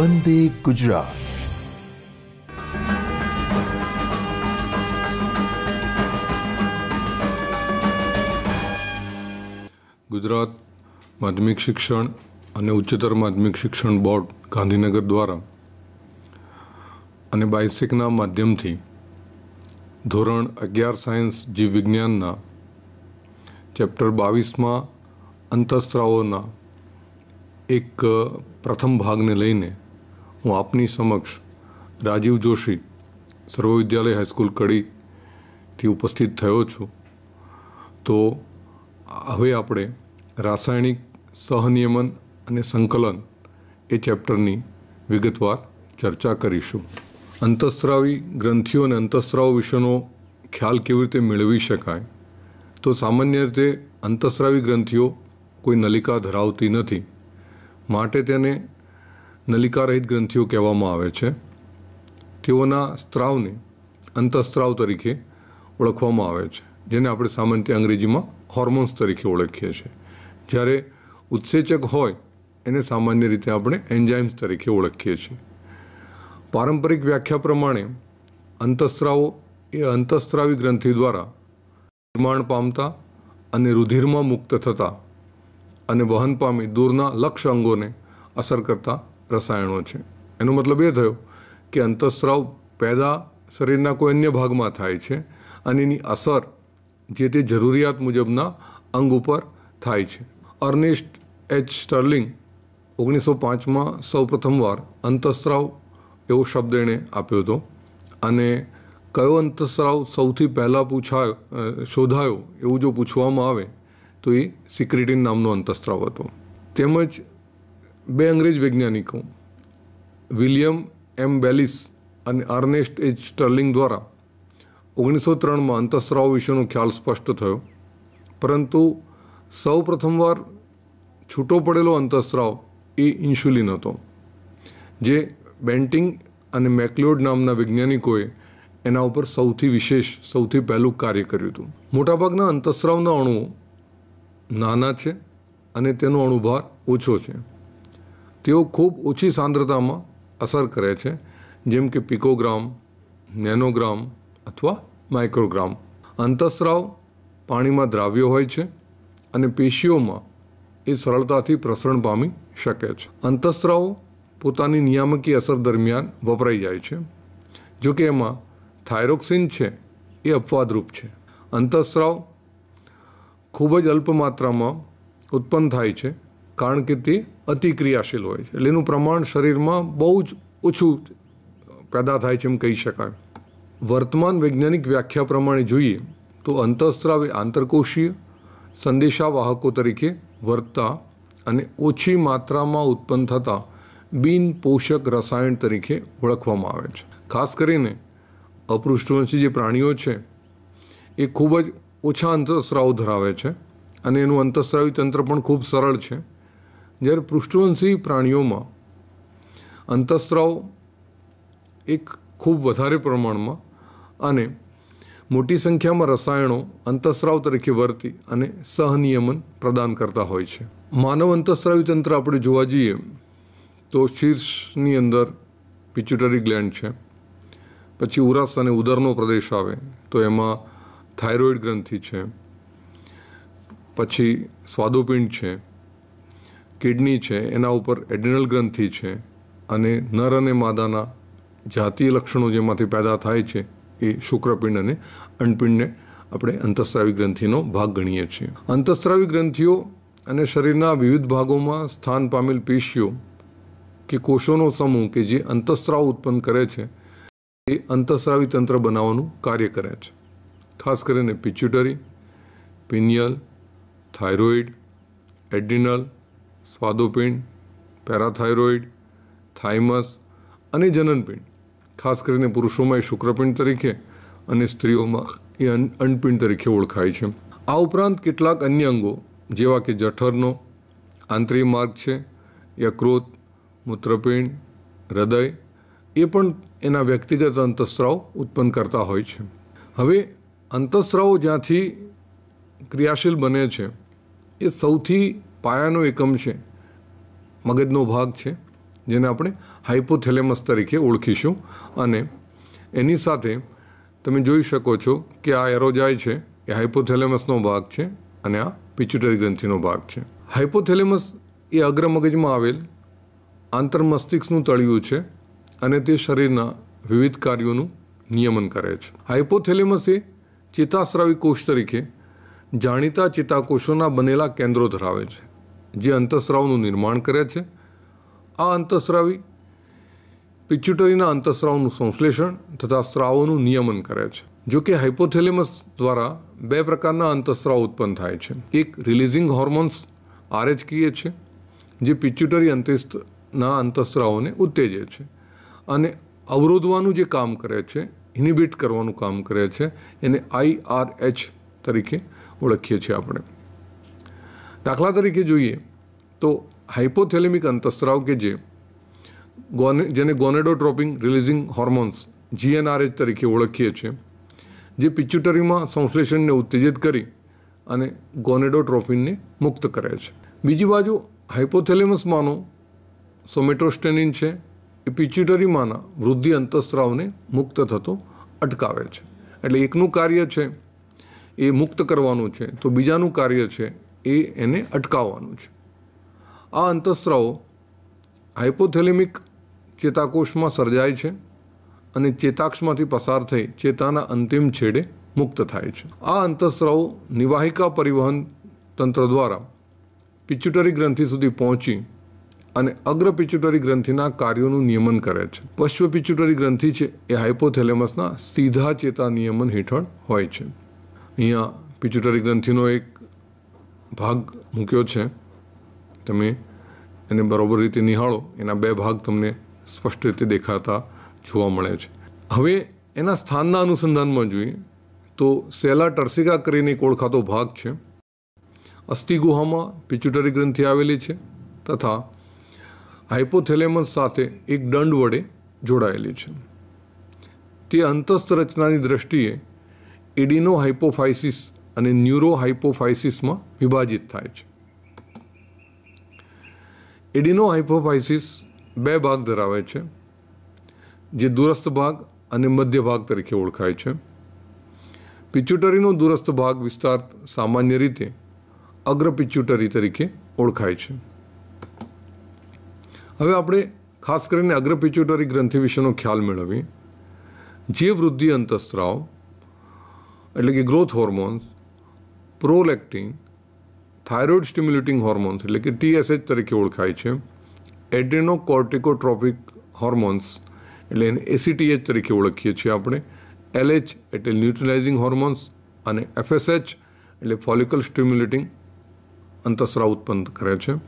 વંદે ગુજરાત ગુજરાત માધ્યમિક શિક્ષણ અને ઉચ્ચતર માધ્યમિક શિક્ષણ બોર્ડ ગાંધીનગર દ્વારા અને બાયસેકના માધ્યમથી ધોરણ અગિયાર સાયન્સ જીવ વિજ્ઞાનના ચેપ્ટર બાવીસમાં અંતઃસ્ત્રાવોના એક પ્રથમ ભાગને લઈને હું આપની સમક્ષ રાજીવ જોશી સર્વ વિદ્યાલય હાઈસ્કૂલ કડીથી ઉપસ્થિત થયો છું તો હવે આપણે રાસાયણિક સહનિયમન અને સંકલન એ ચેપ્ટરની વિગતવાર ચર્ચા કરીશું અંતઃસ્ત્રાવી ગ્રંથિઓ અને અંતઃસ્ત્રાવ વિશેનો ખ્યાલ કેવી રીતે મેળવી શકાય તો સામાન્ય રીતે અંતઃસ્ત્રાવી ગ્રંથિઓ કોઈ નલિકા ધરાવતી નથી માટે તેને નલિકારહિત ગ્રંથિઓ કહેવામાં આવે છે તેઓના સ્ત્રાવને અંતઃસ્ત્રાવ તરીકે ઓળખવામાં આવે છે જેને આપણે સામાન્ય અંગ્રેજીમાં હોર્મોન્સ તરીકે ઓળખીએ છીએ જ્યારે ઉત્સેચક હોય એને સામાન્ય રીતે આપણે એન્ઝાઇમ્સ તરીકે ઓળખીએ છીએ પારંપરિક વ્યાખ્યા પ્રમાણે અંતઃસ્ત્રાવો એ અંતઃસ્ત્રાવી ગ્રંથિ દ્વારા નિર્માણ પામતા અને રુધિરમાં મુક્ત થતા અને વહન પામી દૂરના લક્ષ્ય અંગોને અસર કરતા રસાયણો છે એનો મતલબ એ થયો કે અંતઃસ્ત્રાવ પેદા શરીરના કોઈ અન્ય ભાગમાં થાય છે અને એની અસર જે તે જરૂરિયાત મુજબના અંગ ઉપર થાય છે અર્નેસ્ટ એચ સ્ટર્લિંગ ઓગણીસો પાંચમાં સૌ પ્રથમવાર અંતઃસ્ત્રાવ એવો શબ્દ એણે આપ્યો હતો અને કયો અંતઃસ્ત્રાવ સૌથી પહેલાં પૂછાયો શોધાયો એવું જો પૂછવામાં આવે તો એ સિક્રિટિન નામનો અંતઃસ્ત્રાવ હતો તેમજ બે અંગ્રેજ વૈજ્ઞાનિકો વિલિયમ એમ બેલિસ અને અર્નેસ્ટ એચ સ્ટર્લિંગ દ્વારા ઓગણીસો ત્રણમાં અંતઃસ્ત્રાવ વિશેનો ખ્યાલ સ્પષ્ટ થયો પરંતુ સૌ પ્રથમવાર છૂટો પડેલો અંતઃસ્ત્રાવ એ ઇન્સ્યુલિન હતો જે બેન્ટિંગ અને મેકલ્યોડ નામના વૈજ્ઞાનિકોએ એના ઉપર સૌથી વિશેષ સૌથી પહેલું કાર્ય કર્યું હતું મોટાભાગના અંતઃસ્ત્રાવના અણુઓ નાના છે અને તેનો અણુભાર ઓછો છે તેઓ ખૂબ ઓછી સાંદ્રતામાં અસર કરે છે જેમ કે પિકોગ્રામ નેનોગ્રામ અથવા માઇક્રોગ્રામ અંતઃસ્રાવ પાણીમાં દ્રાવ્ય હોય છે અને પેશીઓમાં એ સરળતાથી પ્રસરણ પામી શકે છે અંતઃસ્રાવ પોતાની નિયામકી અસર દરમિયાન વપરાઈ જાય છે જો કે એમાં થાઇરોક્સિન છે એ અપવાદરૂપ છે અંતઃસ્રાવ ખૂબ જ અલ્પ માત્રામાં ઉત્પન્ન થાય છે કારણ કે તે અતિક્રિયાશીલ હોય છે એટલે એનું પ્રમાણ શરીરમાં બહુ જ ઓછું પેદા થાય છે એમ કહી શકાય વર્તમાન વૈજ્ઞાનિક વ્યાખ્યા પ્રમાણે જોઈએ તો અંતઃસ્ત્રાવ આંતરકોષીય સંદેશાવાહકો તરીકે વર્તતા અને ઓછી માત્રામાં ઉત્પન્ન થતા બિનપોષક રસાયણ તરીકે ઓળખવામાં આવે છે ખાસ કરીને અપૃષ્ઠવંશી જે પ્રાણીઓ છે એ ખૂબ જ ઓછા અંતઃસ્રાવ ધરાવે છે અને એનું અંતઃસ્રાવી તંત્ર પણ ખૂબ સરળ છે જ્યારે પૃષ્ઠવંશી પ્રાણીઓમાં અંતઃસ્ત્રાવ એક ખૂબ વધારે પ્રમાણમાં અને મોટી સંખ્યામાં રસાયણો અંતઃસ્ત્રાવ તરીકે વર્તી અને સહનિયમન પ્રદાન કરતા હોય છે માનવ અંતઃસ્રાવી તંત્ર આપણે જોવા જઈએ તો શીર્ષની અંદર પિચ્યુટરી ગ્લેન્ડ છે પછી ઉરાસ અને ઉદરનો પ્રદેશ આવે તો એમાં થાઇરોઇડ ગ્રંથિ છે પછી સ્વાદુપિંડ છે કિડની છે એના ઉપર એડ્રિનલ ગ્રંથિ છે અને નર અને માદાના જાતીય લક્ષણો જેમાંથી પેદા થાય છે એ શુક્રપિંડ અને અંડપિંડને આપણે અંતઃસ્ત્રાવી ગ્રંથિનો ભાગ ગણીએ છીએ અંતઃસ્ત્રાવી ગ્રંથિઓ અને શરીરના વિવિધ ભાગોમાં સ્થાન પામેલ પેશીઓ કે કોષોનો સમૂહ કે જે અંતઃસ્ત્રાવ ઉત્પન્ન કરે છે એ અંતઃસ્ત્રાવી તંત્ર બનાવવાનું કાર્ય કરે છે ખાસ કરીને પિચ્યુટરી પિનિયલ થાઇરોઇડ એડ્રિનલ સ્વાદુપિંડ પેરાથાઇરોઇડ થાઇમસ અને જનનપિંડ ખાસ કરીને પુરુષોમાં એ શુક્રપિંડ તરીકે અને સ્ત્રીઓમાં એ અંડપિંડ તરીકે ઓળખાય છે આ ઉપરાંત કેટલાક અન્ય અંગો જેવા કે જઠરનો આંતરિક માર્ગ છે યકૃત મૂત્રપિંડ હૃદય એ પણ એના વ્યક્તિગત અંતઃસ્ત્રાવ ઉત્પન્ન કરતા હોય છે હવે અંતઃસ્રાવો જ્યાંથી ક્રિયાશીલ બને છે એ સૌથી પાયાનો એકમ છે મગજનો ભાગ છે જેને આપણે હાઇપોથેલેમસ તરીકે ઓળખીશું અને એની સાથે તમે જોઈ શકો છો કે આ એરોજાય છે એ હાઇપોથેલેમસનો ભાગ છે અને આ પિચ્યુટરી ગ્રંથિનો ભાગ છે હાઇપોથેલેમસ એ અગ્ર મગજમાં આવેલ આંતરમસ્તિષ્કનું તળિયું છે અને તે શરીરના વિવિધ કાર્યોનું નિયમન કરે છે હાઇપોથેલેમસ એ ચેતાસ્રાવી કોષ તરીકે જાણીતા ચેતાકોષોના બનેલા કેન્દ્રો ધરાવે છે જે અંતઃસ્રાવનું નિર્માણ કરે છે આ અંતઃસ્રાવી પિચ્યુટરીના અંતઃસ્રાવનું સંશ્લેષણ તથા સ્ત્રાવોનું નિયમન કરે છે જો કે હાઇપોથેલેમસ દ્વારા બે પ્રકારના અંતઃસ્રાવ ઉત્પન્ન થાય છે એક રિલીઝિંગ હોર્મોન્સ આરએચ કીએ છે જે પિચ્યુટરી અંતસ્થના અંતઃસ્રાવોને ઉત્તેજે છે અને અવરોધવાનું જે કામ કરે છે ઇનિબિટ કરવાનું કામ કરે છે એને આઈ આર એચ તરીકે ઓળખીએ છીએ આપણે દાખલા તરીકે જોઈએ તો હાઇપોથેલેમિક અંતસ્ત્રાવ કે જે ગોને જેને ગોનેડોટ્રોપિંગ રિલીઝિંગ હોર્મોન્સ જીએનઆરએચ તરીકે ઓળખીએ છીએ જે પિચ્યુટરીમાં સંશ્લેષણને ઉત્તેજિત કરી અને ગોનેડોટ્રોપિનને મુક્ત કરે છે બીજી બાજુ હાઇપોથેલેમસમાંનો સોમેટ્રોસ્ટેનિન છે એ પિચ્યુટરીમાંના વૃદ્ધિ અંતસ્ત્રાવને મુક્ત થતો અટકાવે છે એટલે એકનું કાર્ય છે એ મુક્ત કરવાનું છે તો બીજાનું કાર્ય છે એ એને અટકાવવાનું છે આ અંતઃસ્રાવો હાઇપોથેલેમિક ચેતાકોષમાં સર્જાય છે અને ચેતાક્ષમાંથી પસાર થઈ ચેતાના અંતિમ છેડે મુક્ત થાય છે આ અંતઃસ્રાવો નિવાહિકા પરિવહન તંત્ર દ્વારા પિચ્યુટરી ગ્રંથિ સુધી પહોંચી અને અગ્ર પિચ્યુટરી ગ્રંથિના કાર્યોનું નિયમન કરે છે પશ્વ પિચ્યુટરી ગ્રંથિ છે એ હાઇપોથેલેમસના સીધા ચેતા નિયમન હેઠળ હોય છે અહીંયા પિચ્યુટરી ગ્રંથિનો એક ભાગ મૂક્યો છે તમે એને બરાબર રીતે નિહાળો એના બે ભાગ તમને સ્પષ્ટ રીતે દેખાતા જોવા મળે છે હવે એના સ્થાનના અનુસંધાનમાં જોઈએ તો સેલા ટર્સિકા કરીને એક ઓળખાતો ભાગ છે અસ્થિગુહામાં પિચ્યુટરી ગ્રંથિ આવેલી છે તથા હાઇપોથેલેમસ સાથે એક દંડ વડે જોડાયેલી છે તે અંતસ્થ રચનાની દ્રષ્ટિએ એડિનો હાઇપોફાઇસિસ અને ન્યુરોહાઇપોફાઇસિસમાં વિભાજિત થાય છે એડિનો હાઇપોફાઇસિસ બે ભાગ ધરાવે છે જે દૂરસ્થ ભાગ અને મધ્ય ભાગ તરીકે ઓળખાય છે પિચ્યુટરીનો દૂરસ્થ ભાગ વિસ્તાર સામાન્ય રીતે અગ્ર પિચ્યુટરી તરીકે ઓળખાય છે હવે આપણે ખાસ કરીને અગ્ર પિચ્યુટરી ગ્રંથિ વિશેનો ખ્યાલ મેળવીએ જે વૃદ્ધિ અંતઃસ્ત્રાવ એટલે કે growth hormones prolactin thyroid stimulating hormones એટલે કે ટીએસએચ તરીકે ઓળખાય છે એડ્રેનો હોર્મોન્સ એટલે એને એસીટીએચ તરીકે ઓળખીએ છીએ આપણે એલએચ એટલે ન્યુટ્રલાઇઝિંગ હોર્મોન્સ અને એફએસએચ એટલે ફોલિકલ સ્ટિમ્યુલેટિંગ અંતસ્રાવ ઉત્પન્ન કરે છે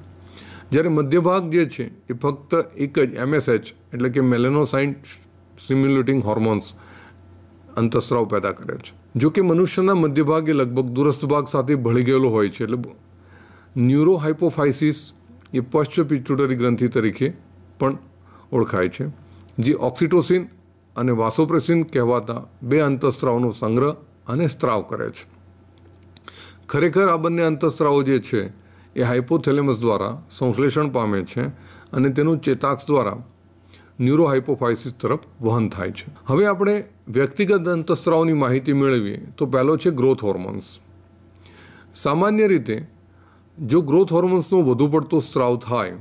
જ્યારે મધ્યભાગ જે છે એ ફક્ત એક જ એમએસએચ એટલે કે મેલેનોસાઇન સ્ટિમ્યુલેટિંગ હોર્મોન્સ અંતસ્રાવ પેદા કરે છે જો કે મનુષ્યના મધ્યભાગે લગભગ દૂરસ્થ ભાગ સાથે ભળી ગયેલો હોય છે એટલે ન્યુરોહાઇપોફાઇસિસ એ પોસ્ચપિટ્યુટરી ગ્રંથિ તરીકે પણ ઓળખાય છે જે ઓક્સિટોસિન અને વાસોપ્રેસિન કહેવાતા બે અંતઃસ્ત્રાવનો સંગ્રહ અને સ્ત્રાવ કરે છે ખરેખર આ બંને અંતઃસ્ત્રાવો જે છે એ હાઇપોથેલેમસ દ્વારા સંશ્લેષણ પામે છે અને તેનું ચેતાક્ષ દ્વારા ન્યુરોહાઇપોફાઇસિસ તરફ વહન થાય છે હવે આપણે વ્યક્તિગત અંતસ્ત્રાવની માહિતી મેળવીએ તો પહેલો છે ગ્રોથ હોર્મોન્સ સામાન્ય રીતે જો ગ્રોથ હોર્મોન્સનો વધુ પડતો સ્ત્રાવ થાય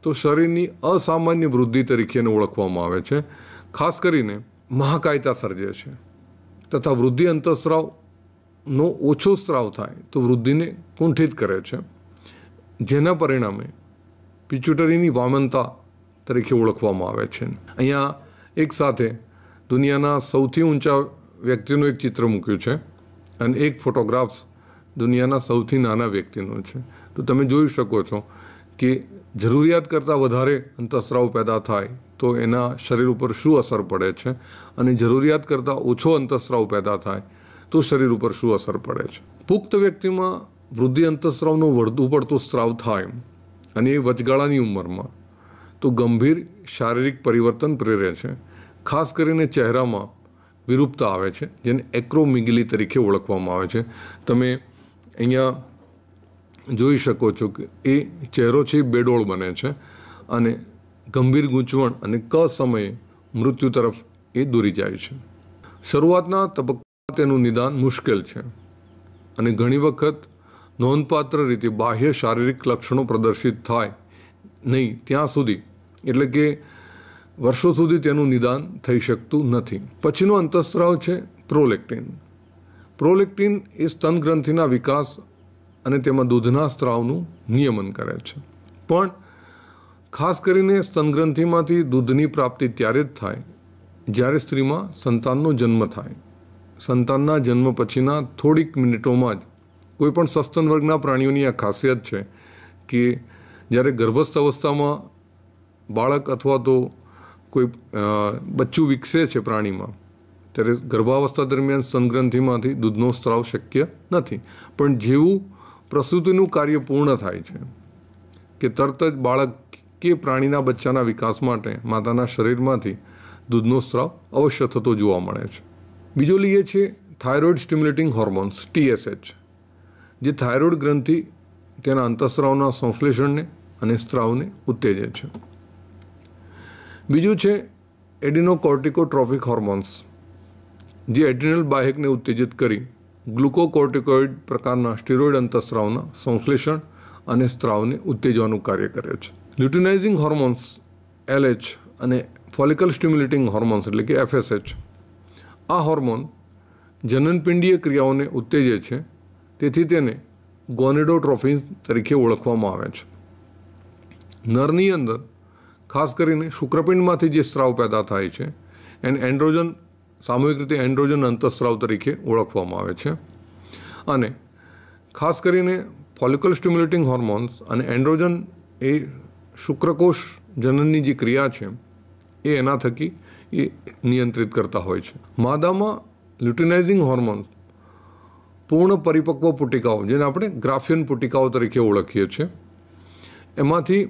તો શરીરની અસામાન્ય વૃદ્ધિ તરીકે એને ઓળખવામાં આવે છે ખાસ કરીને મહાકાયતા સર્જે છે તથા વૃદ્ધિ અંતસ્ત્રાવનો ઓછો સ્ત્રાવ થાય તો વૃદ્ધિને કુંઠિત કરે છે જેના પરિણામે પિચ્યુટરીની વામનતા તરીકે ઓળખવામાં આવે છે અહીંયા એકસાથે દુનિયાના સૌથી ઊંચા વ્યક્તિનું એક ચિત્ર મૂક્યું છે અને એક ફોટોગ્રાફ્સ દુનિયાના સૌથી નાના વ્યક્તિનું છે તો તમે જોઈ શકો છો કે જરૂરિયાત કરતાં વધારે અંતઃસ્રાવ પેદા થાય તો એના શરીર ઉપર શું અસર પડે છે અને જરૂરિયાત કરતાં ઓછો અંતઃસ્રાવ પેદા થાય તો શરીર ઉપર શું અસર પડે છે પુખ્ત વ્યક્તિમાં વૃદ્ધિ અંતઃસ્રાવનો વધુ પડતો સ્ત્રાવ થાય અને એ વચગાળાની ઉંમરમાં તો ગંભીર શારીરિક પરિવર્તન પ્રેરે છે ખાસ કરીને ચહેરામાં વિરૂપતા આવે છે જેને એક્રોમિગલી તરીકે ઓળખવામાં આવે છે તમે અહીંયા જોઈ શકો છો કે એ ચહેરો છે એ બેડોળ બને છે અને ગંભીર ગૂંચવણ અને ક સમયે મૃત્યુ તરફ એ દોરી જાય છે શરૂઆતના તબક્કા તેનું નિદાન મુશ્કેલ છે અને ઘણી વખત નોંધપાત્ર રીતે બાહ્ય શારીરિક લક્ષણો પ્રદર્શિત થાય નહીં ત્યાં સુધી એટલે કે વર્ષો સુધી તેનું નિદાન થઈ શકતું નથી પછીનો અંતઃસ્ત્રાવ છે પ્રોલેક્ટિન પ્રોલેક્ટિન એ સ્તન ગ્રંથિના વિકાસ અને તેમાં દૂધના સ્ત્રાવનું નિયમન કરે છે પણ ખાસ કરીને સ્તનગ્રંથિમાંથી દૂધની પ્રાપ્તિ ત્યારે જ થાય જ્યારે સ્ત્રીમાં સંતાનનો જન્મ થાય સંતાનના જન્મ પછીના થોડીક મિનિટોમાં જ કોઈપણ સસ્તન વર્ગના પ્રાણીઓની આ ખાસિયત છે કે જ્યારે ગર્ભસ્થ અવસ્થામાં બાળક અથવા તો કોઈ બચ્ચું વિકસે છે પ્રાણીમાં ત્યારે ગર્ભાવસ્થા દરમિયાન સંગ્રંથિમાંથી દૂધનો સ્ત્રાવ શક્ય નથી પણ જેવું પ્રસૂતિનું કાર્ય પૂર્ણ થાય છે કે તરત જ બાળક કે પ્રાણીના બચ્ચાના વિકાસ માટે માતાના શરીરમાંથી દૂધનો સ્ત્રાવ અવશ્ય થતો જોવા મળે છે બીજો લઈએ છે થાઇરોઇડ સ્ટિમ્યુલેટિંગ હોર્મોન્સ ટીએસએચ જે થાઇરોઇડ ગ્રંથિ તેના અંતઃસ્ત્રાવના સંશ્લેષણને અને સ્ત્રાવને ઉત્તેજે છે બીજું છે એડિનોકોર્ટિકોટ્રોફિક હોર્મોન્સ જે એડ્રિનલ બાહેકને ઉત્તેજિત કરી ગ્લુકોકોર્ટિકોઇડ પ્રકારના સ્ટીરોઇડ અંતઃસ્રાવના સંશ્લેષણ અને સ્ત્રાવને ઉત્તેજવાનું કાર્ય કરે છે લ્યુટિનાઇઝિંગ હોર્મોન્સ એલએચ અને ફોલિકલ સ્ટિમ્યુલેટિંગ હોર્મોન્સ એટલે કે એફએસએચ આ હોર્મોન જનનપિંડીય ક્રિયાઓને ઉત્તેજે છે તેથી તેને ગોનેડોટ્રોફિન્સ તરીકે ઓળખવામાં આવે છે નરની અંદર ખાસ કરીને શુક્રપિંડમાંથી જે સ્ત્રાવ પેદા થાય છે એને એન્ડ્રોજન સામૂહિક રીતે એન્ડ્રોજન અંતઃસ્ત્રાવ તરીકે ઓળખવામાં આવે છે અને ખાસ કરીને ફોલિકલ સ્ટિમ્યુલેટિંગ હોર્મોન્સ અને એન્ડ્રોજન એ શુક્રકોષ જનનની જે ક્રિયા છે એ એના થકી એ નિયંત્રિત કરતા હોય છે માદામાં લ્યુટિનાઇઝિંગ હોર્મોન્સ પૂર્ણ પરિપક્વ પુટિકાઓ જેને આપણે ગ્રાફિયન પુટિકાઓ તરીકે ઓળખીએ છીએ એમાંથી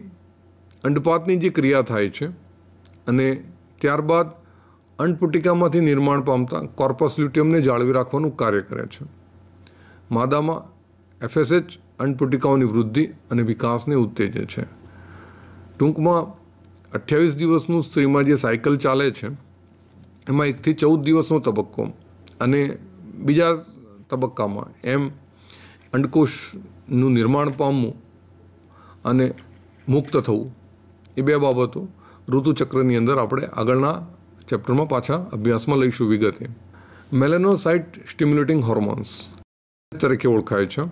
અંડપાતની જે ક્રિયા થાય છે અને ત્યારબાદ અંડપુટિકામાંથી નિર્માણ પામતા કોર્પસ લ્યુટિયમને જાળવી રાખવાનું કાર્ય કરે છે માદામાં એફએસએચ અંડપુટિકાઓની વૃદ્ધિ અને વિકાસને ઉત્તેજે છે ટૂંકમાં અઠ્યાવીસ દિવસનું સ્ત્રીમાં જે સાયકલ ચાલે છે એમાં એકથી ચૌદ દિવસનો તબક્કો અને બીજા તબક્કામાં એમ અંડકોશનું નિર્માણ પામવું અને મુક્ત થવું એ બે બાબતો ઋતુચક્રની અંદર આપણે આગળના ચેપ્ટરમાં પાછા અભ્યાસમાં લઈશું વિગતે મેલેનોસાઇટ સ્ટિમ્યુલેટિંગ હોર્મોન્સ તરીકે ઓળખાય છે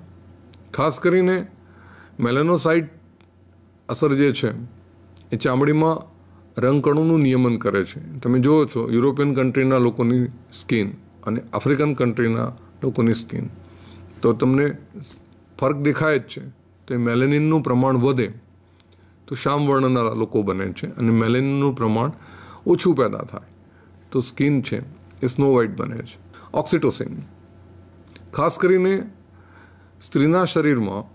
ખાસ કરીને મેલેનોસાઇટ અસર જે છે એ ચામડીમાં રંગકણોનું નિયમન કરે છે તમે જુઓ છો યુરોપિયન કન્ટ્રીના લોકોની સ્કિન અને આફ્રિકન કન્ટ્રીના લોકોની સ્કિન તો તમને ફરક દેખાય જ છે તો એ મેલેનિનનું પ્રમાણ વધે તો શામ વર્ણના લોકો બને છે અને મેલેનનું પ્રમાણ ઓછું પેદા થાય તો સ્કિન છે એ સ્નો વ્હાઇટ બને છે ઓક્સિટોસિન ખાસ કરીને સ્ત્રીના શરીરમાં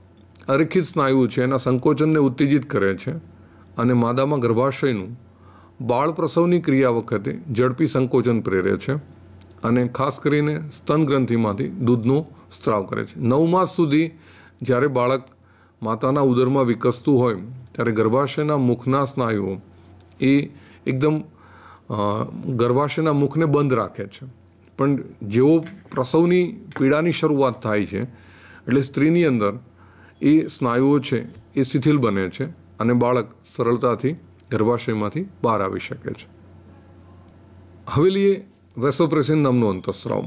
અરેખિત સ્નાયુ છે એના સંકોચનને ઉત્તેજિત કરે છે અને માદામાં ગર્ભાશયનું બાળ પ્રસવની ક્રિયા વખતે ઝડપી સંકોચન પ્રેરે છે અને ખાસ કરીને સ્તન ગ્રંથિમાંથી દૂધનો સ્ત્રાવ કરે છે નવ માસ સુધી જ્યારે બાળક માતાના ઉદરમાં વિકસતું હોય ત્યારે ગર્ભાશયના મુખના સ્નાયુઓ એ એકદમ ગર્ભાશયના મુખને બંધ રાખે છે પણ જેવો પ્રસવની પીડાની શરૂઆત થાય છે એટલે સ્ત્રીની અંદર એ સ્નાયુઓ છે એ શિથિલ બને છે અને બાળક સરળતાથી ગર્ભાશયમાંથી બહાર આવી શકે છે હવે લઈએ વેસોપ્રેસિન નામનો અંતઃસ્રાવ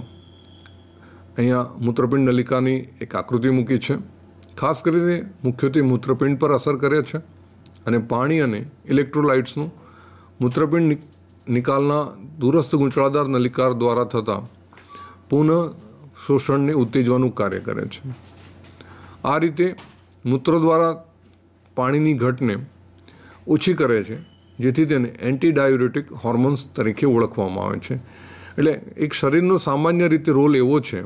અહીંયા મૂત્રપિંડ નલિકાની એક આકૃતિ મૂકી છે ખાસ કરીને મુખ્યત્વે મૂત્રપિંડ પર અસર કરે છે અને પાણી અને ઇલેક્ટ્રોલાઇટ્સનું મૂત્રપિંડ નિકાલના દૂરસ્થ ગૂંચળાદાર નલિકાર દ્વારા થતા પુનઃ શોષણને ઉત્તેજવાનું કાર્ય કરે છે આ રીતે મૂત્ર દ્વારા પાણીની ઘટને ઓછી કરે છે જેથી તેને એન્ટી હોર્મોન્સ તરીકે ઓળખવામાં આવે છે એટલે એક શરીરનો સામાન્ય રીતે રોલ એવો છે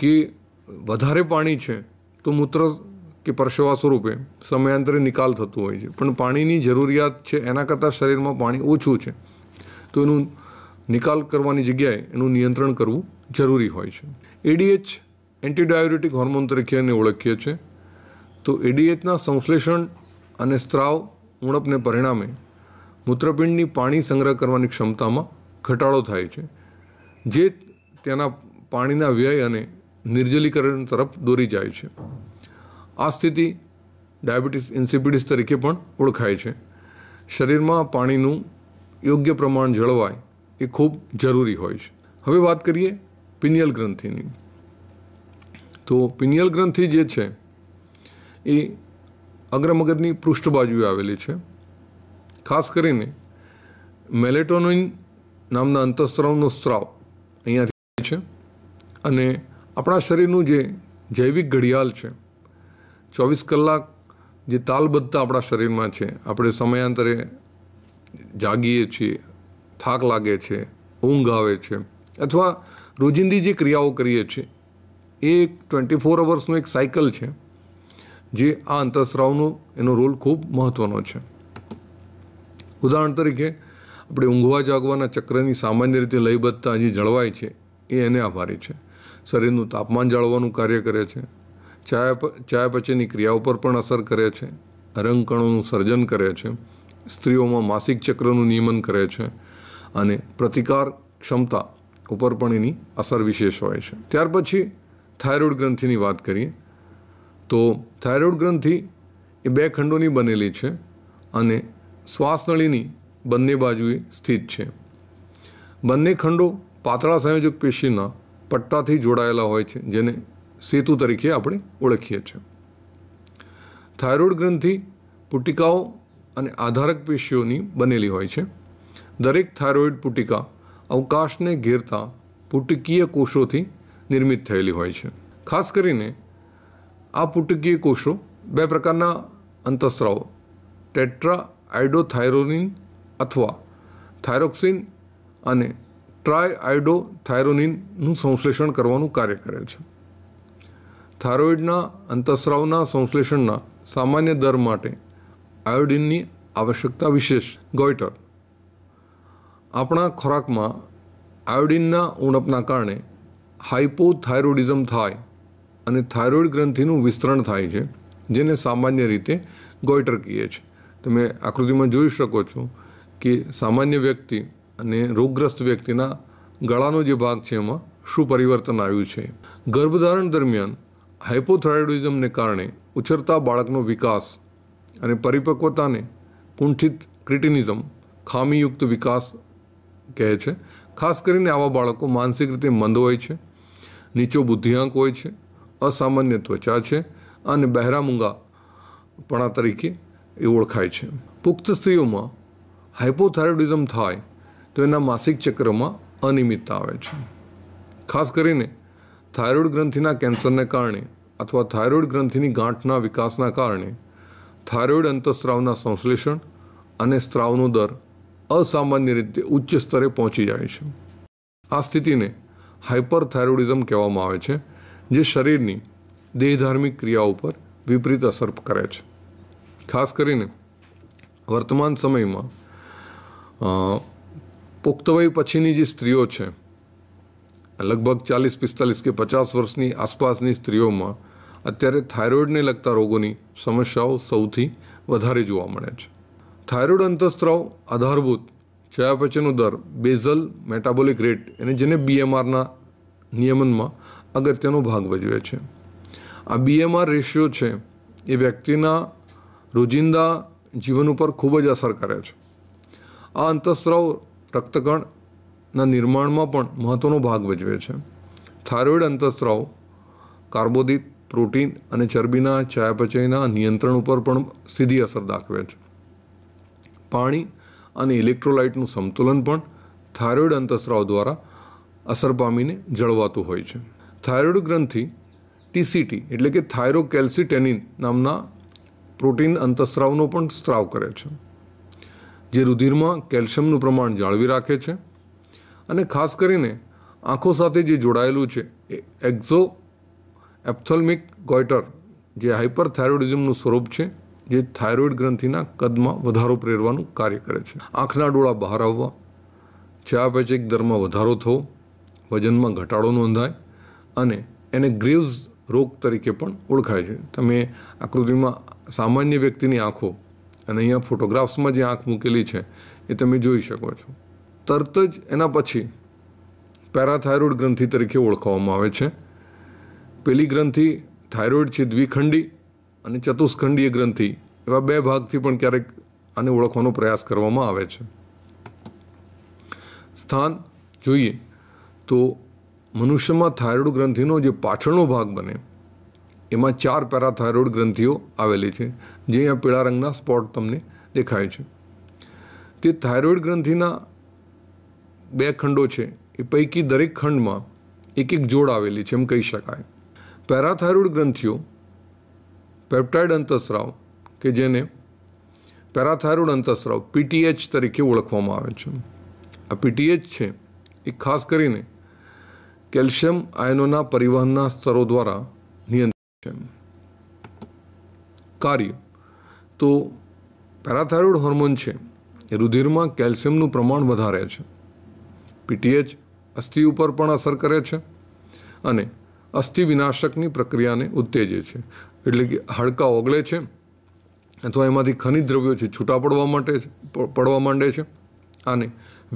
કે વધારે પાણી છે તો મૂત્ર કે પરસેવા સ્વરૂપે સમયાંતરે નિકાલ થતો હોય છે પણ પાણીની જરૂરિયાત છે એના કરતાં શરીરમાં પાણી ઓછું છે તો એનું નિકાલ કરવાની જગ્યાએ એનું નિયંત્રણ કરવું જરૂરી હોય છે એડીએચ એન્ટીડાયોરેટિક હોર્મોન તરીકે એને ઓળખીએ છીએ તો એડીએચના સંશ્લેષણ અને સ્ત્રાવ ઉણપને પરિણામે મૂત્રપિંડની પાણી સંગ્રહ કરવાની ક્ષમતામાં ઘટાડો થાય છે જે તેના પાણીના વ્યય અને નિર્જલીકરણ તરફ દોરી જાય છે આ સ્થિતિ ડાયાબિટીસ ઇન્સિપિડિસ તરીકે પણ ઓળખાય છે શરીરમાં પાણીનું યોગ્ય પ્રમાણ જળવાય એ ખૂબ જરૂરી હોય છે હવે વાત કરીએ પિનિયલ ગ્રંથિની તો પિનિયલ ગ્રંથિ જે છે એ અગ્રમગજની પૃષ્ઠ બાજુએ આવેલી છે ખાસ કરીને મેલેટોનિન નામના અંતઃસ્ત્રાવનો સ્ત્રાવ અહીંયાથી છે અને આપણા શરીરનું જે જૈવિક ઘડિયાળ છે ચોવીસ કલાક જે તાલબદ્ધતા આપણા શરીરમાં છે આપણે સમયાંતરે જાગીએ છીએ થાક લાગે છે ઊંઘ આવે છે અથવા રોજિંદી જે ક્રિયાઓ કરીએ છીએ એ એક ટ્વેન્ટી ફોર અવર્સનું એક સાયકલ છે જે આ અંતઃસ્રાવનો એનો રોલ ખૂબ મહત્ત્વનો છે ઉદાહરણ તરીકે આપણે ઊંઘવા જાગવાના ચક્રની સામાન્ય રીતે લયબદ્ધતા જે જળવાય છે એ એને આભારી છે શરીરનું તાપમાન જાળવવાનું કાર્ય કરે છે ચા ચા પછીની ક્રિયા ઉપર પણ અસર કરે છે રંગકણોનું સર્જન કરે છે સ્ત્રીઓમાં માસિક ચક્રનું નિયમન કરે છે અને પ્રતિકાર ક્ષમતા ઉપર પણ એની અસર વિશેષ હોય છે ત્યાર પછી થાઇરોઇડ ગ્રંથિની વાત કરીએ તો થાઇરોઇડ ગ્રંથિ એ બે ખંડોની બનેલી છે અને શ્વાસનળીની બંને બાજુએ સ્થિત છે બંને ખંડો પાતળા સંયોજક પેશીના પટ્ટાથી જોડાયેલા હોય છે જેને સેતુ તરીકે આપણે ઓળખીએ છીએ થાઇરોઇડ ગ્રંથિ પુટિકાઓ અને આધારક પેશીઓની બનેલી હોય છે દરેક થાઇરોઇડ પુટિકા અવકાશને ઘેરતા પુટકીય કોષોથી નિર્મિત થયેલી હોય છે ખાસ કરીને આ પુટકીય કોષો બે પ્રકારના અંતઃસ્રાવો ટેટ્રા આઇડોથાઇરોનિન અથવા થાઇરોક્સિન અને ટ્રાય આઇડોથાઇરોનિનનું સંશ્લેષણ કરવાનું કાર્ય કરે છે થાઇરોઇડના અંતઃસ્રાવના સંશ્લેષણના સામાન્ય દર માટે આયોડિનની આવશ્યકતા વિશેષ ગોઈટર આપણા ખોરાકમાં આયોડિનના ઉણપના કારણે હાઇપોથાઇરોડિઝમ થાય અને થાઇરોઇડ ગ્રંથિનું વિસ્તરણ થાય છે જેને સામાન્ય રીતે ગોઈટર કહીએ છીએ તમે આકૃતિમાં જોઈ શકો છો કે સામાન્ય વ્યક્તિ અને રોગગ્રસ્ત વ્યક્તિના ગળાનો જે ભાગ છે એમાં શું પરિવર્તન આવ્યું છે ગર્ભધારણ દરમિયાન હાઇપોથાઇરોઇડિઝમને કારણે ઉછરતા બાળકનો વિકાસ અને પરિપક્વતાને કુંઠિત ક્રિટિનિઝમ ખામીયુક્ત વિકાસ કહે છે ખાસ કરીને આવા બાળકો માનસિક રીતે મંદ હોય છે નીચો બુદ્ધિઆંક હોય છે અસામાન્ય ત્વચા છે અને બહેરામૂંગા બહેરામૂંગાપણા તરીકે એ ઓળખાય છે પુખ્ત સ્ત્રીઓમાં હાઇપોથાઇરોઇડિઝમ થાય તો એના માસિક ચક્રમાં અનિયમિતતા આવે છે ખાસ કરીને થાઇરોઇડ ગ્રંથિના કેન્સરને કારણે અથવા થાઇરોઇડ ગ્રંથિની ગાંઠના વિકાસના કારણે થાઇરોઇડ અંતઃસ્ત્રાવના સંશ્લેષણ અને સ્ત્રાવનો દર અસામાન્ય રીતે ઉચ્ચ સ્તરે પહોંચી જાય છે આ સ્થિતિને હાઇપરથાઇરોઇડિઝમ કહેવામાં આવે છે જે શરીરની દેહધાર્મિક ક્રિયા ઉપર વિપરીત અસર કરે છે ખાસ કરીને વર્તમાન સમયમાં પુખ્તવય પછીની જે સ્ત્રીઓ છે લગભગ ચાલીસ પિસ્તાલીસ કે પચાસ વર્ષની આસપાસની સ્ત્રીઓમાં અત્યારે થાઇરોઇડને લગતા રોગોની સમસ્યાઓ સૌથી વધારે જોવા મળે છે થાઇરોઇડ અંતઃસ્ત્રાવ આધારભૂત ચયાપચયનો દર બેઝલ મેટાબોલિક રેટ અને જેને બીએમઆરના નિયમનમાં અગત્યનો ભાગ ભજવે છે આ બીએમઆર રેશિયો છે એ વ્યક્તિના રોજિંદા જીવન ઉપર ખૂબ જ અસર કરે છે આ અંતઃસ્ત્રાવ રક્તકણ ના નિર્માણમાં પણ મહત્ત્વનો ભાગ ભજવે છે થાઇરોઇડ અંતઃસ્ત્રાવ કાર્બોદિત પ્રોટીન અને ચરબીના ચયાપચયના નિયંત્રણ ઉપર પણ સીધી અસર દાખવે છે પાણી અને ઇલેક્ટ્રોલાઇટનું સંતુલન પણ થાઇરોઇડ અંતઃસ્ત્રાવ દ્વારા અસર પામીને જળવાતું હોય છે થાઇરોઇડ ગ્રંથિ ટીસીટી એટલે કે થાઇરોકેલ્સિટેનિન નામના પ્રોટીન અંતઃસ્ત્રાવનો પણ સ્ત્રાવ કરે છે જે રુધિરમાં કેલ્શિયમનું પ્રમાણ જાળવી રાખે છે અને ખાસ કરીને આંખો સાથે જે જોડાયેલું છે એ એક્ઝો એપ્થોલ્મિક ગોઇટર જે હાઇપરથાઇરોઇડિઝમનું સ્વરૂપ છે જે થાઇરોઇડ ગ્રંથિના કદમાં વધારો પ્રેરવાનું કાર્ય કરે છે આંખના ડોળા બહાર આવવા ચયાપેચિક દરમાં વધારો થવો વજનમાં ઘટાડો નોંધાય અને એને ગ્રીવ્સ રોગ તરીકે પણ ઓળખાય છે તમે આકૃતિમાં સામાન્ય વ્યક્તિની આંખો અને અહીંયા ફોટોગ્રાફ્સમાં જે આંખ મૂકેલી છે એ તમે જોઈ શકો છો તરત જ એના પછી પેરાથાઇરોઇડ ગ્રંથિ તરીકે ઓળખવામાં આવે છે પેલી ગ્રંથિ થાઇરોઇડ છે દ્વિખંડી અને ચતુષ્ખંડીય ગ્રંથિ એવા બે ભાગથી પણ ક્યારેક આને ઓળખવાનો પ્રયાસ કરવામાં આવે છે સ્થાન જોઈએ તો મનુષ્યમાં થાઇરોઇડ ગ્રંથિનો જે પાછળનો ભાગ બને એમાં ચાર પેરાથાઇરોઇડ ગ્રંથિઓ આવેલી છે જે અહીંયા પીળા રંગના સ્પોટ તમને દેખાય છે તે થાઇરોઇડ ગ્રંથિના બે ખંડો છે એ પૈકી દરેક ખંડમાં એક એક જોડ આવેલી છે એમ કહી શકાય પેરાથાઇરોઇડ ગ્રંથિઓ પેપ્ટાઇડ અંતસ્રાવ કે જેને પેરાથાઇરોઇડ અંતસ્રાવ પીટીએચ તરીકે ઓળખવામાં આવે છે આ પીટીએચ છે એ ખાસ કરીને કેલ્શિયમ આયનોના પરિવહનના સ્તરો દ્વારા નિયંત્રિત છે કાર્ય તો પેરાથાઇરોઇડ હોર્મોન છે એ રુધિરમાં કેલ્શિયમનું પ્રમાણ વધારે છે પીટીએચ અસ્થિ ઉપર પણ અસર કરે છે અને અસ્થિ વિનાશકની પ્રક્રિયાને ઉત્તેજે છે એટલે કે હાડકાં ઓગળે છે અથવા એમાંથી ખનિજ દ્રવ્યો છે છૂટા પડવા માટે પડવા માંડે છે આને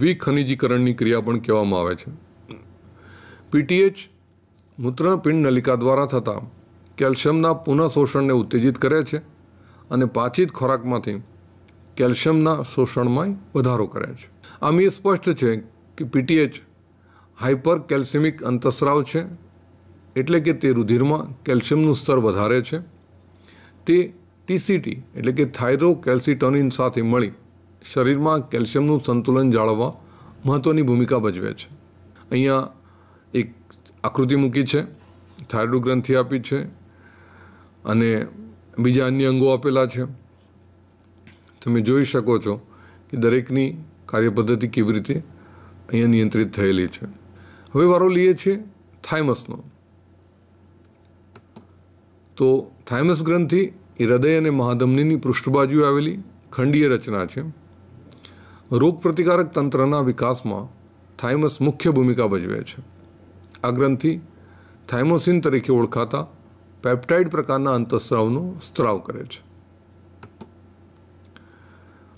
વિખનિજીકરણની ક્રિયા પણ કહેવામાં આવે છે પીટીએચ મૂત્રપિંડ નલિકા દ્વારા થતાં કેલ્શિયમના પુનઃશોષણને ઉત્તેજિત કરે છે અને પાચિત ખોરાકમાંથી કેલ્શિયમના શોષણમાં વધારો કરે છે આમ એ સ્પષ્ટ છે કે પીટીએચ હાઇપર કેલ્સિમિક અંતસ્રાવ છે એટલે કે તે રુધિરમાં કેલ્શિયમનું સ્તર વધારે છે તે ટીસીટી એટલે કે થાઇરો કેલ્સિટોનિન સાથે મળી શરીરમાં કેલ્શિયમનું સંતુલન જાળવવા મહત્ત્વની ભૂમિકા ભજવે છે અહીંયા એક આકૃતિ મૂકી છે થાઇરોઇડ ગ્રંથિ આપી છે અને બીજા અન્ય અંગો આપેલા છે તમે જોઈ શકો છો કે દરેકની કાર્યપદ્ધતિ કેવી રીતે અહીંયા નિયંત્રિત થયેલી છે હવે વારો લઈએ છીએ થાઇમસનો તો થાઇમસ ગ્રંથિ એ હૃદય અને મહાધમનીની પૃષ્ઠબાજુ આવેલી ખંડીય રચના છે રોગ પ્રતિકારક તંત્રના વિકાસમાં થાઇમસ મુખ્ય ભૂમિકા ભજવે છે આ ગ્રંથિ થાઇમોસિન તરીકે ઓળખાતા પેપ્ટાઇડ પ્રકારના અંતઃસ્ત્રાવનો સ્ત્રાવ કરે છે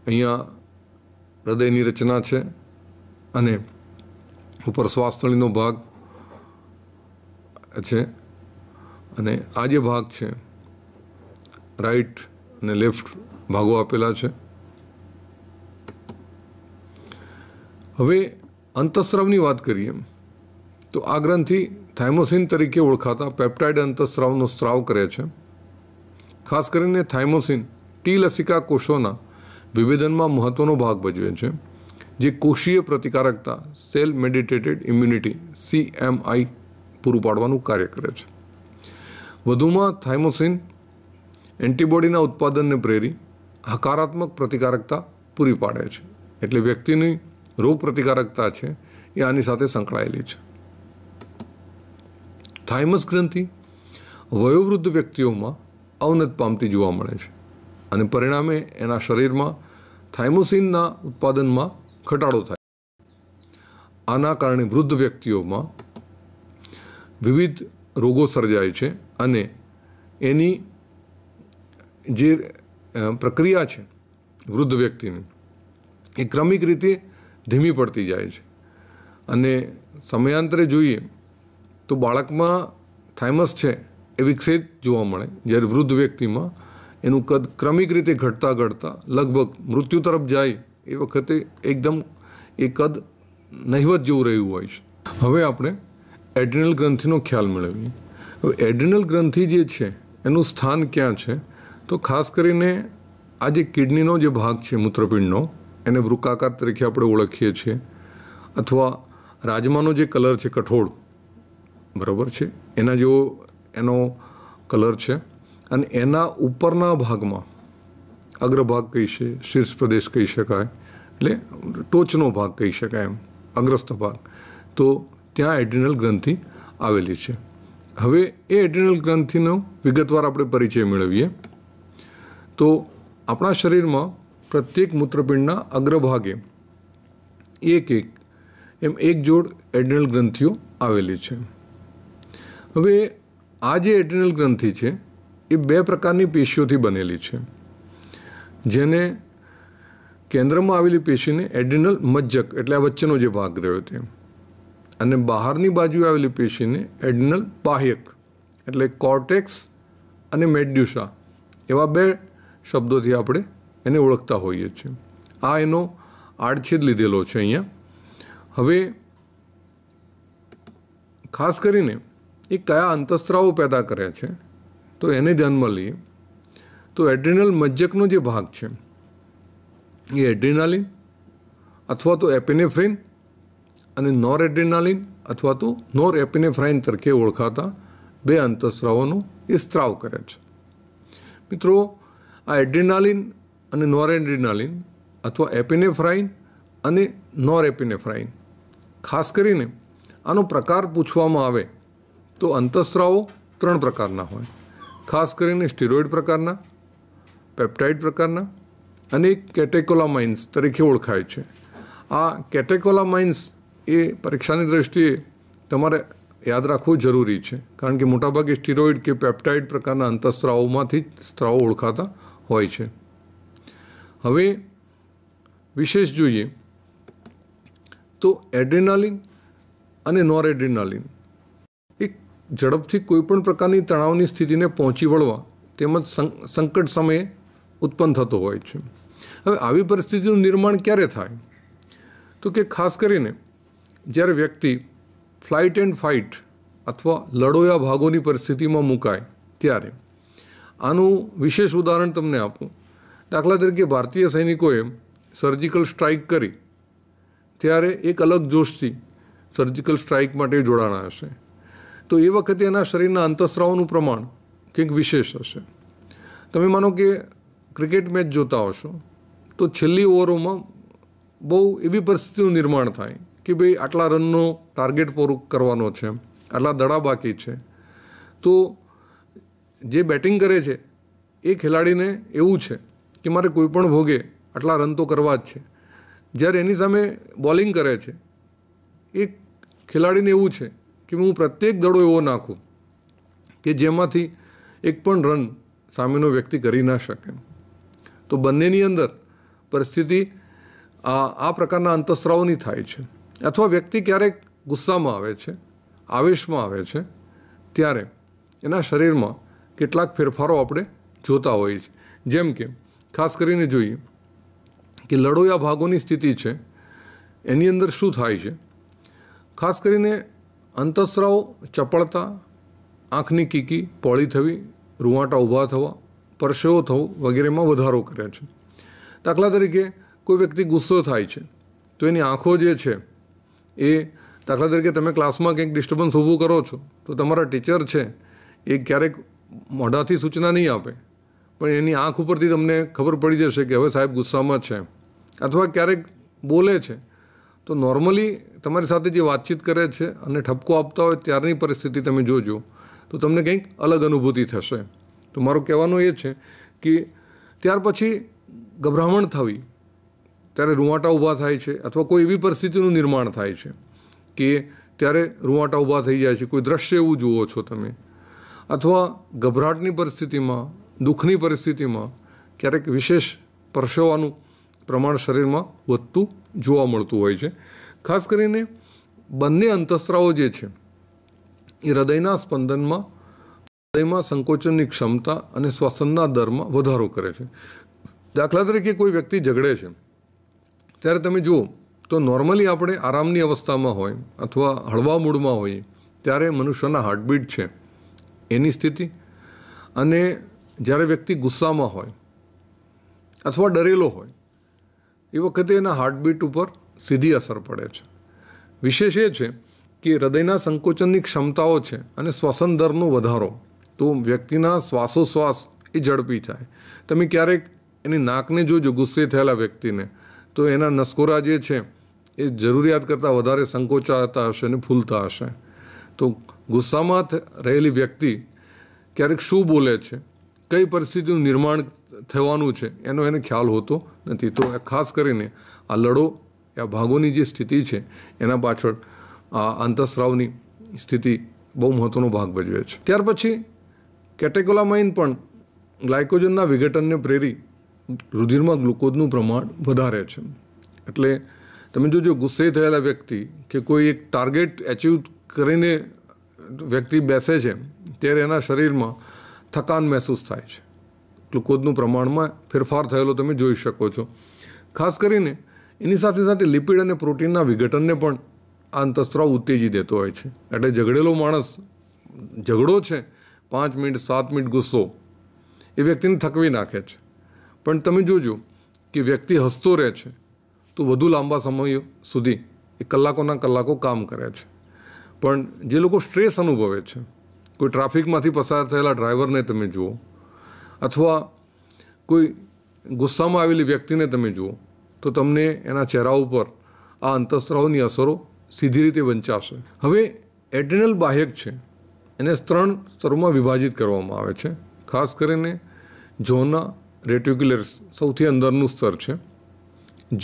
અહીંયા હૃદયની રચના છે અને ઉપર શ્વાસનળીનો ભાગ છે અને આ જે ભાગ છે રાઈટ અને લેફ્ટ ભાગો આપેલા છે હવે અંતઃસ્રાવની વાત કરીએ તો આ ગ્રંથિ થાઇમોસિન તરીકે ઓળખાતા પેપ્ટાઇડ અંતઃસ્રાવનો સ્ત્રાવ કરે છે ખાસ કરીને થાઇમોસિન ટી લસિકા કોષોના વિભેદનમાં મહત્ત્વનો ભાગ ભજવે છે જે કોષીય પ્રતિકારકતા સેલ મેડિટેટેડ ઇમ્યુનિટી સીએમઆઈ પૂરું પાડવાનું કાર્ય કરે છે વધુમાં થાઇમોસિન એન્ટીબોડીના ઉત્પાદનને પ્રેરી હકારાત્મક પ્રતિકારકતા પૂરી પાડે છે એટલે વ્યક્તિની રોગ પ્રતિકારકતા છે એ આની સાથે સંકળાયેલી છે થાઇમસ ગ્રંથિ વયોવૃદ્ધ વ્યક્તિઓમાં અવનત પામતી જોવા મળે છે અને પરિણામે એના શરીરમાં થાઇમોસિનના ઉત્પાદનમાં ઘટાડો થાય આના કારણે વૃદ્ધ વ્યક્તિઓમાં વિવિધ રોગો સર્જાય છે અને એની જે પ્રક્રિયા છે વૃદ્ધ વ્યક્તિની એ ક્રમિક રીતે ધીમી પડતી જાય છે અને સમયાંતરે જોઈએ તો બાળકમાં થાઇમસ છે એ વિકસિત જોવા મળે જ્યારે વૃદ્ધ વ્યક્તિમાં એનું કદ ક્રમિક રીતે ઘટતા ઘટતા લગભગ મૃત્યુ તરફ જાય એ વખતે એકદમ એ કદ નહિવત જેવું રહ્યું હોય છે હવે આપણે એડ્રિનલ ગ્રંથિનો ખ્યાલ મેળવીએ હવે એડ્રિનલ ગ્રંથિ જે છે એનું સ્થાન ક્યાં છે તો ખાસ કરીને આ જે કિડનીનો જે ભાગ છે મૂત્રપિંડનો એને વૃકાકાર તરીકે આપણે ઓળખીએ છીએ અથવા રાજમાનો જે કલર છે કઠોળ બરાબર છે એના જેવો એનો કલર છે અને એના ઉપરના ભાગમાં અગ્રભાગ કહી છે શીર્ષ પ્રદેશ કહી શકાય એટલે ટોચનો ભાગ કહી શકાય એમ અગ્રસ્થ ભાગ તો ત્યાં એડ્રિનલ ગ્રંથિ આવેલી છે હવે એ એડ્રિનલ ગ્રંથિનો વિગતવાર આપણે પરિચય મેળવીએ તો આપણા શરીરમાં પ્રત્યેક મૂત્રપિંડના અગ્રભાગે એક એક એમ એક જોડ એડ્રિનલ ગ્રંથિઓ આવેલી છે હવે આ જે એડ્રિનલ ગ્રંથિ છે એ બે પ્રકારની પેશીઓથી બનેલી છે જેને કેન્દ્રમાં આવેલી પેશીને એડ્રિનલ મજ્જક એટલે આ વચ્ચેનો જે ભાગ રહ્યો તે અને બહારની બાજુએ આવેલી પેશીને એડ્રિનલ બાહ્યક એટલે કોર્ટેક્સ અને મેડ્યુસા એવા બે શબ્દોથી આપણે એને ઓળખતા હોઈએ છીએ આ એનો આડછેદ લીધેલો છે અહીંયા હવે ખાસ કરીને એ કયા અંતસ્ત્રાવો પેદા કર્યા છે તો એને ધ્યાનમાં લઈએ તો એડ્રિનલ મજ્જકનો જે ભાગ છે એ એડ્રિનાલિન અથવા તો એપિનેફ્રિન અને નોર એડ્રિનાલિન અથવા તો નોર એપિનેફ્રાઇન તરીકે ઓળખાતા બે અંતઃસ્ત્રાવોનો એ સ્ત્રાવ કરે છે મિત્રો આ એડ્રિનાલિન અને નોર એડ્રિનાલિન અથવા એપિનેફ્રાઇન અને નોર એપિનેફ્રાઇન ખાસ કરીને આનો પ્રકાર પૂછવામાં આવે તો અંતઃસ્ત્રાવો ત્રણ પ્રકારના હોય ખાસ કરીને સ્ટીરોઇડ પ્રકારના પેપ્ટાઇડ પ્રકારના અને એક કેટેકોલામાઇન્સ તરીકે ઓળખાય છે આ કેટેકોલામાઇન્સ એ પરીક્ષાની દ્રષ્ટિએ તમારે યાદ રાખવું જરૂરી છે કારણ કે મોટાભાગે સ્ટીરોઇડ કે પેપ્ટાઇડ પ્રકારના અંતઃસ્ત્રાવોમાંથી સ્ત્રાવો ઓળખાતા હોય છે હવે વિશેષ જોઈએ તો એડ્રિનાલિન અને નોર એડ્રિનાલિન એક ઝડપથી કોઈપણ પ્રકારની તણાવની સ્થિતિને પહોંચી વળવા તેમજ સંકટ સમયે ઉત્પન્ન થતો હોય છે હવે આવી પરિસ્થિતિનું નિર્માણ ક્યારે થાય તો કે ખાસ કરીને જ્યારે વ્યક્તિ ફ્લાઇટ એન્ડ ફાઇટ અથવા લડોયા ભાગોની પરિસ્થિતિમાં મુકાય ત્યારે આનું વિશેષ ઉદાહરણ તમને આપું દાખલા તરીકે ભારતીય સૈનિકોએ સર્જિકલ સ્ટ્રાઇક કરી ત્યારે એક અલગ જોશથી સર્જિકલ સ્ટ્રાઇક માટે જોડાણા હશે તો એ વખતે એના શરીરના અંતઃસ્રાવનું પ્રમાણ કંઈક વિશેષ હશે તમે માનો કે ક્રિકેટ મેચ જોતા હશો તો છેલ્લી ઓવરોમાં બહુ એવી પરિસ્થિતિનું નિર્માણ થાય કે ભાઈ આટલા રનનો ટાર્ગેટ પૂરું કરવાનો છે આટલા દડા બાકી છે તો જે બેટિંગ કરે છે એ ખેલાડીને એવું છે કે મારે કોઈ પણ ભોગે આટલા રન તો કરવા જ છે જ્યારે એની સામે બોલિંગ કરે છે એ ખેલાડીને એવું છે કે હું પ્રત્યેક દડો એવો નાખું કે જેમાંથી એક પણ રન સામેનો વ્યક્તિ કરી ના શકે તો બંનેની અંદર પરિસ્થિતિ આ પ્રકારના અંતઃસ્રાવની થાય છે અથવા વ્યક્તિ ક્યારેક ગુસ્સામાં આવે છે આવેશમાં આવે છે ત્યારે એના શરીરમાં કેટલાક ફેરફારો આપણે જોતા હોઈએ છીએ જેમ કે ખાસ કરીને જોઈએ કે લડોયા ભાગોની સ્થિતિ છે એની અંદર શું થાય છે ખાસ કરીને અંતઃસ્રાવ ચપળતા આંખની કીકી પોળી થવી રૂવાટા ઊભા થવા પરસેવો થવું વગેરેમાં વધારો કરે છે દાખલા તરીકે કોઈ વ્યક્તિ ગુસ્સો થાય છે તો એની આંખો જે છે એ દાખલા તરીકે તમે ક્લાસમાં કંઈક ડિસ્ટર્બન્સ ઊભું કરો છો તો તમારા ટીચર છે એ ક્યારેક મોઢાથી સૂચના નહીં આપે પણ એની આંખ ઉપરથી તમને ખબર પડી જશે કે હવે સાહેબ ગુસ્સામાં છે અથવા ક્યારેક બોલે છે તો નોર્મલી તમારી સાથે જે વાતચીત કરે છે અને ઠપકો આપતા હોય ત્યારની પરિસ્થિતિ તમે જોજો તો તમને કંઈક અલગ અનુભૂતિ થશે તો મારું કહેવાનું એ છે કે ત્યાર પછી ગભરામણ થવી ત્યારે રૂવાટા ઊભા થાય છે અથવા કોઈ એવી પરિસ્થિતિનું નિર્માણ થાય છે કે ત્યારે રૂંવાટા ઊભા થઈ જાય છે કોઈ દ્રશ્ય એવું જુઓ છો તમે અથવા ગભરાટની પરિસ્થિતિમાં દુઃખની પરિસ્થિતિમાં ક્યારેક વિશેષ પરસેવાનું પ્રમાણ શરીરમાં વધતું જોવા મળતું હોય છે ખાસ કરીને બંને અંતસ્ત્રાવો જે છે એ હૃદયના સ્પંદનમાં તેમાં સંકોચનની ક્ષમતા અને શ્વસનના દરમાં વધારો કરે છે દાખલા તરીકે કોઈ વ્યક્તિ ઝઘડે છે ત્યારે તમે જુઓ તો નોર્મલી આપણે આરામની અવસ્થામાં હોય અથવા હળવા મૂડમાં હોઈએ ત્યારે મનુષ્યના હાર્ટબીટ છે એની સ્થિતિ અને જ્યારે વ્યક્તિ ગુસ્સામાં હોય અથવા ડરેલો હોય એ વખતે એના હાર્ટબીટ ઉપર સીધી અસર પડે છે વિશેષ એ છે કે હૃદયના સંકોચનની ક્ષમતાઓ છે અને શ્વસન દરનો વધારો તો વ્યક્તિના શ્વાસોશ્વાસ એ ઝડપી થાય તમે ક્યારેક એની નાકને જોજો ગુસ્સે થયેલા વ્યક્તિને તો એના નસકોરા જે છે એ જરૂરિયાત કરતાં વધારે સંકોચાતા હશે અને ફૂલતા હશે તો ગુસ્સામાં રહેલી વ્યક્તિ ક્યારેક શું બોલે છે કઈ પરિસ્થિતિનું નિર્માણ થવાનું છે એનો એને ખ્યાલ હોતો નથી તો ખાસ કરીને આ લડો આ ભાગોની જે સ્થિતિ છે એના પાછળ આ અંતઃસ્રાવની સ્થિતિ બહુ મહત્ત્વનો ભાગ ભજવે છે ત્યાર પછી કેટેકોલામાઇન પણ ગ્લાયકોજનના વિઘટનને પ્રેરી રુધિરમાં ગ્લુકોઝનું પ્રમાણ વધારે છે એટલે તમે જોજો ગુસ્સે થયેલા વ્યક્તિ કે કોઈ એક ટાર્ગેટ એચિવ કરીને વ્યક્તિ બેસે છે ત્યારે એના શરીરમાં થકાન મહેસૂસ થાય છે ગ્લુકોઝનું પ્રમાણમાં ફેરફાર થયેલો તમે જોઈ શકો છો ખાસ કરીને એની સાથે સાથે લિપિડ અને પ્રોટીનના વિઘટનને પણ આ અંતસ્ત્રાવ ઉત્તેજી દેતો હોય છે એટલે ઝઘડેલો માણસ ઝઘડો છે પાંચ મિનિટ સાત મિનિટ ગુસ્સો એ વ્યક્તિને થકવી નાખે છે પણ તમે જોજો કે વ્યક્તિ હસતો રહે છે તો વધુ લાંબા સમય સુધી એ કલાકોના કલાકો કામ કરે છે પણ જે લોકો સ્ટ્રેસ અનુભવે છે કોઈ ટ્રાફિકમાંથી પસાર થયેલા ડ્રાઈવરને તમે જુઓ અથવા કોઈ ગુસ્સામાં આવેલી વ્યક્તિને તમે જુઓ તો તમને એના ચહેરા ઉપર આ અંતઃસ્ત્રાવની અસરો સીધી રીતે વંચાશે હવે એડ્રિનલ બાહ્યક છે એને ત્રણ સ્તરોમાં વિભાજિત કરવામાં આવે છે ખાસ કરીને જોના રેટિક્યુલર્સ સૌથી અંદરનું સ્તર છે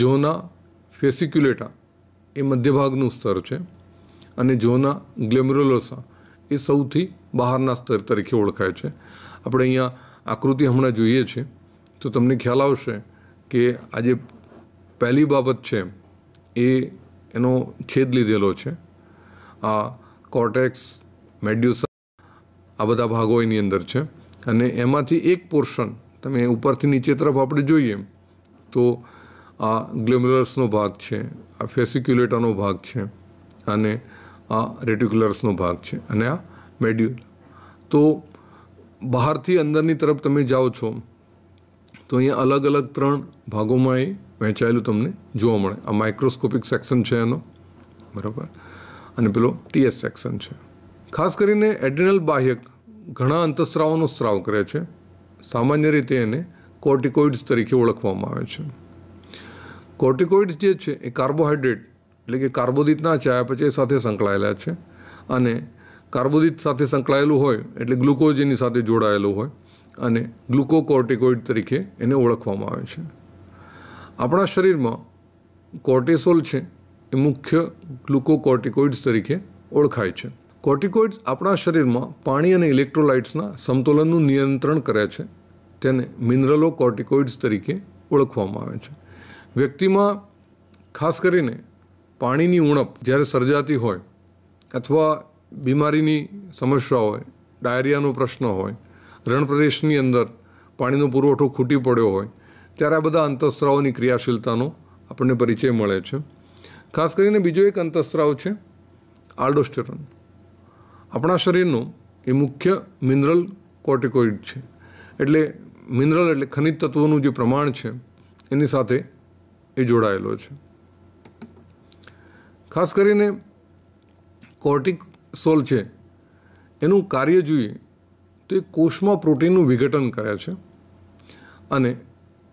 જોના ફેસિક્યુલેટા એ મધ્યભાગનું સ્તર છે અને જોના ગ્લેમરોલોસા એ સૌથી બહારના સ્તર તરીકે ઓળખાય છે આપણે અહીંયા આકૃતિ હમણાં જોઈએ છે તો તમને ખ્યાલ આવશે કે આજે પહેલી બાબત છે એ એનો છેદ લીધેલો છે આ કોર્ટેક્સ મેડ્યુસા આ બધા ભાગો એની અંદર છે અને એમાંથી એક પોર્શન તમે ઉપરથી નીચે તરફ આપણે જોઈએ તો આ ગ્લેમ્યુલર્સનો ભાગ છે આ ફેસિક્યુલેટરનો ભાગ છે અને આ રેટિક્યુલર્સનો ભાગ છે અને આ મેડ્યુલ તો બહારથી અંદરની તરફ તમે જાઓ છો તો અહીંયા અલગ અલગ ત્રણ ભાગોમાં એ વહેંચાયેલું તમને જોવા મળે આ માઇક્રોસ્કોપિક સેક્શન છે એનો બરાબર અને પેલો ટીએસ સેક્શન છે ખાસ કરીને એડ્રિનલ બાહ્યક ઘણા અંતસ્ત્રાવોનો સ્ત્રાવ કરે છે સામાન્ય રીતે એને કોર્ટિકોઇડ્સ તરીકે ઓળખવામાં આવે છે કોર્ટિકોઇડ્સ જે છે એ કાર્બોહાઈડ્રેટ એટલે કે કાર્બોદિતના ચયાપચય સાથે સંકળાયેલા છે અને કાર્બોદિત સાથે સંકળાયેલું હોય એટલે ગ્લુકોઝ એની સાથે જોડાયેલું હોય અને ગ્લુકોકોર્ટિકોઇડ તરીકે એને ઓળખવામાં આવે છે આપણા શરીરમાં કોર્ટેસોલ છે એ મુખ્ય ગ્લુકોકોર્ટિકોઇડ્સ તરીકે ઓળખાય છે કોર્ટિકોઇડ્સ આપણા શરીરમાં પાણી અને ઇલેક્ટ્રોલાઇટ્સના સમતોલનનું નિયંત્રણ કરે છે તેને મિનરલો કોર્ટિકોઇડ્સ તરીકે ઓળખવામાં આવે છે વ્યક્તિમાં ખાસ કરીને પાણીની ઉણપ જ્યારે સર્જાતી હોય અથવા બીમારીની સમસ્યા હોય ડાયરિયાનો પ્રશ્ન હોય રણપ્રદેશની અંદર પાણીનો પુરવઠો ખૂટી પડ્યો હોય ત્યારે આ બધા અંતઃસ્ત્રાવોની ક્રિયાશીલતાનો આપણને પરિચય મળે છે ખાસ કરીને બીજો એક અંતઃસ્ત્રાવ છે આલ્ડોસ્ટેરોન આપણા શરીરનું એ મુખ્ય મિનરલ કોર્ટિકોઇડ છે એટલે મિનરલ એટલે ખનિજ તત્વોનું જે પ્રમાણ છે એની સાથે એ જોડાયેલો છે ખાસ કરીને કોર્ટિક સોલ છે એનું કાર્ય જોઈએ તો એ કોષમાં પ્રોટીનનું વિઘટન કરે છે અને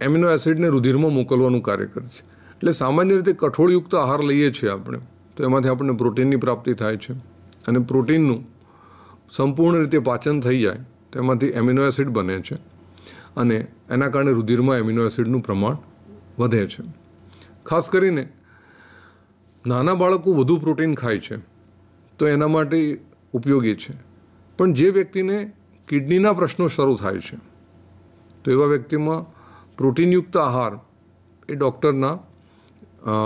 એમિનો એસિડને રુધિરમાં મોકલવાનું કાર્ય કરે છે એટલે સામાન્ય રીતે કઠોળયુક્ત આહાર લઈએ છીએ આપણે તો એમાંથી આપણને પ્રોટીનની પ્રાપ્તિ થાય છે અને પ્રોટીનનું સંપૂર્ણ રીતે પાચન થઈ જાય તેમાંથી એમિનો એસિડ બને છે અને એના કારણે રુધિરમાં એમિનો એસિડનું પ્રમાણ વધે છે ખાસ કરીને નાના બાળકો વધુ પ્રોટીન ખાય છે તો એના માટે ઉપયોગી છે પણ જે વ્યક્તિને કિડનીના પ્રશ્નો શરૂ થાય છે તો એવા વ્યક્તિમાં પ્રોટીનયુક્ત આહાર એ ડૉક્ટરના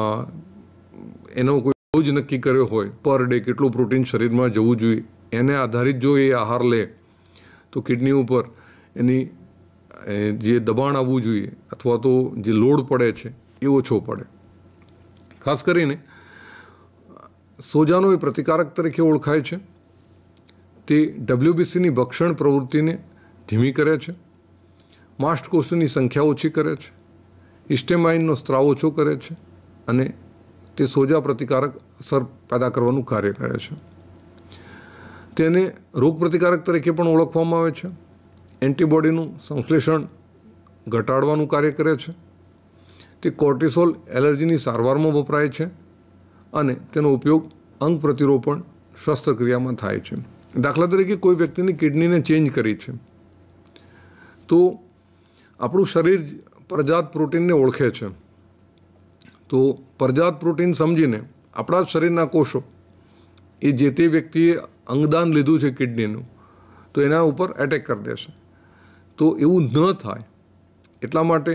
એનો કોઈ જ નક્કી કર્યો હોય પર ડે કેટલું પ્રોટીન શરીરમાં જવું જોઈએ એને આધારિત જો એ આહાર લે તો કિડની ઉપર એની જે દબાણ આવવું જોઈએ અથવા તો જે લોડ પડે છે એ ઓછો પડે ખાસ કરીને સોજાનો એ પ્રતિકારક તરીકે ઓળખાય છે તે ડબ્લ્યુબીસીની ભક્ષણ પ્રવૃત્તિને ધીમી કરે છે માસ્ટકોષોની સંખ્યા ઓછી કરે છે ઇસ્ટેમાઇનનો સ્ત્રાવ ઓછો કરે છે અને તે સોજા પ્રતિકારક અસર પેદા કરવાનું કાર્ય કરે છે તેને રોગપ્રતિકારક તરીકે પણ ઓળખવામાં આવે છે એન્ટીબોડીનું સંશ્લેષણ ઘટાડવાનું કાર્ય કરે છે તે કોર્ટિસોલ એલર્જીની સારવારમાં વપરાય છે અને તેનો ઉપયોગ અંગ પ્રતિરોપણ શસ્ત્રક્રિયામાં થાય છે દાખલા તરીકે કોઈ વ્યક્તિની કિડનીને ચેન્જ કરી છે તો આપણું શરીર પ્રજાત પ્રોટીનને ઓળખે છે તો પ્રજાત પ્રોટીન સમજીને આપણા શરીરના કોષો એ જે તે વ્યક્તિએ અંગદાન લીધું છે કિડનીનું તો એના ઉપર એટેક કરી દેશે તો એવું ન થાય એટલા માટે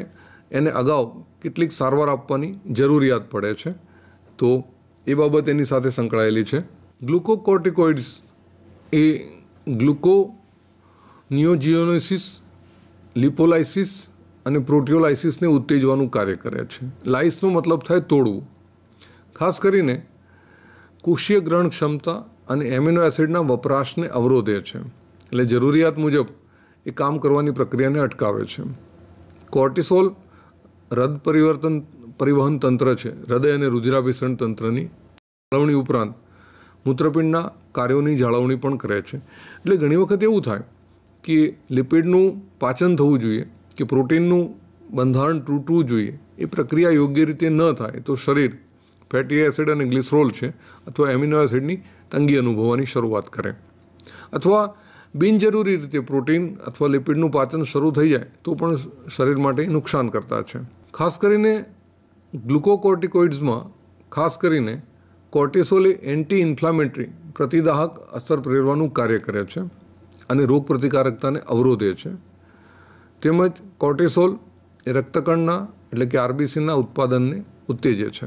એને અગાઉ કેટલીક સારવાર આપવાની જરૂરિયાત પડે છે તો એ બાબત એની સાથે સંકળાયેલી છે ગ્લુકોકોર્ટિકોઇડ્સ એ ગ્લુકો નિયોજિયોનોસિસ લિપોલાઇસિસ અને પ્રોટિયોલાઇસિસને ઉત્તેજવાનું કાર્ય કરે છે લાઇસનો મતલબ થાય તોડવું ખાસ કરીને કોષીય ગ્રહણ ક્ષમતા અને એમિનો એસિડના વપરાશને અવરોધે છે એટલે જરૂરિયાત મુજબ એ કામ કરવાની પ્રક્રિયાને અટકાવે છે કોર્ટિસોલ હૃદ પરિવર્તન પરિવહન તંત્ર છે હૃદય અને રુધિરાભિસરણ તંત્રની જાળવણી ઉપરાંત મૂત્રપિંડના કાર્યોની જાળવણી પણ કરે છે એટલે ઘણી વખત એવું થાય કે લિપિડનું પાચન થવું જોઈએ કે પ્રોટીનનું બંધારણ તૂટવું જોઈએ એ પ્રક્રિયા યોગ્ય રીતે ન થાય તો શરીર ફેટી એસિડ અને ગ્લિસરોલ છે અથવા એમિનો એસિડની તંગી અનુભવવાની શરૂઆત કરે અથવા બિનજરૂરી રીતે પ્રોટીન અથવા લિપિડનું પાચન શરૂ થઈ જાય તો પણ શરીર માટે નુકસાન કરતા છે ખાસ કરીને ગ્લુકોકોર્ટિકોઇડ્સમાં ખાસ કરીને કોર્ટિસોલ એન્ટી ઇન્ફ્લામેટરી પ્રતિદાહક અસર પ્રેરવાનું કાર્ય કરે છે અને રોગ પ્રતિકારકતાને અવરોધે છે તેમજ કોર્ટેસોલ એ રક્તકણના એટલે કે આરબીસીના ઉત્પાદનને ઉત્તેજે છે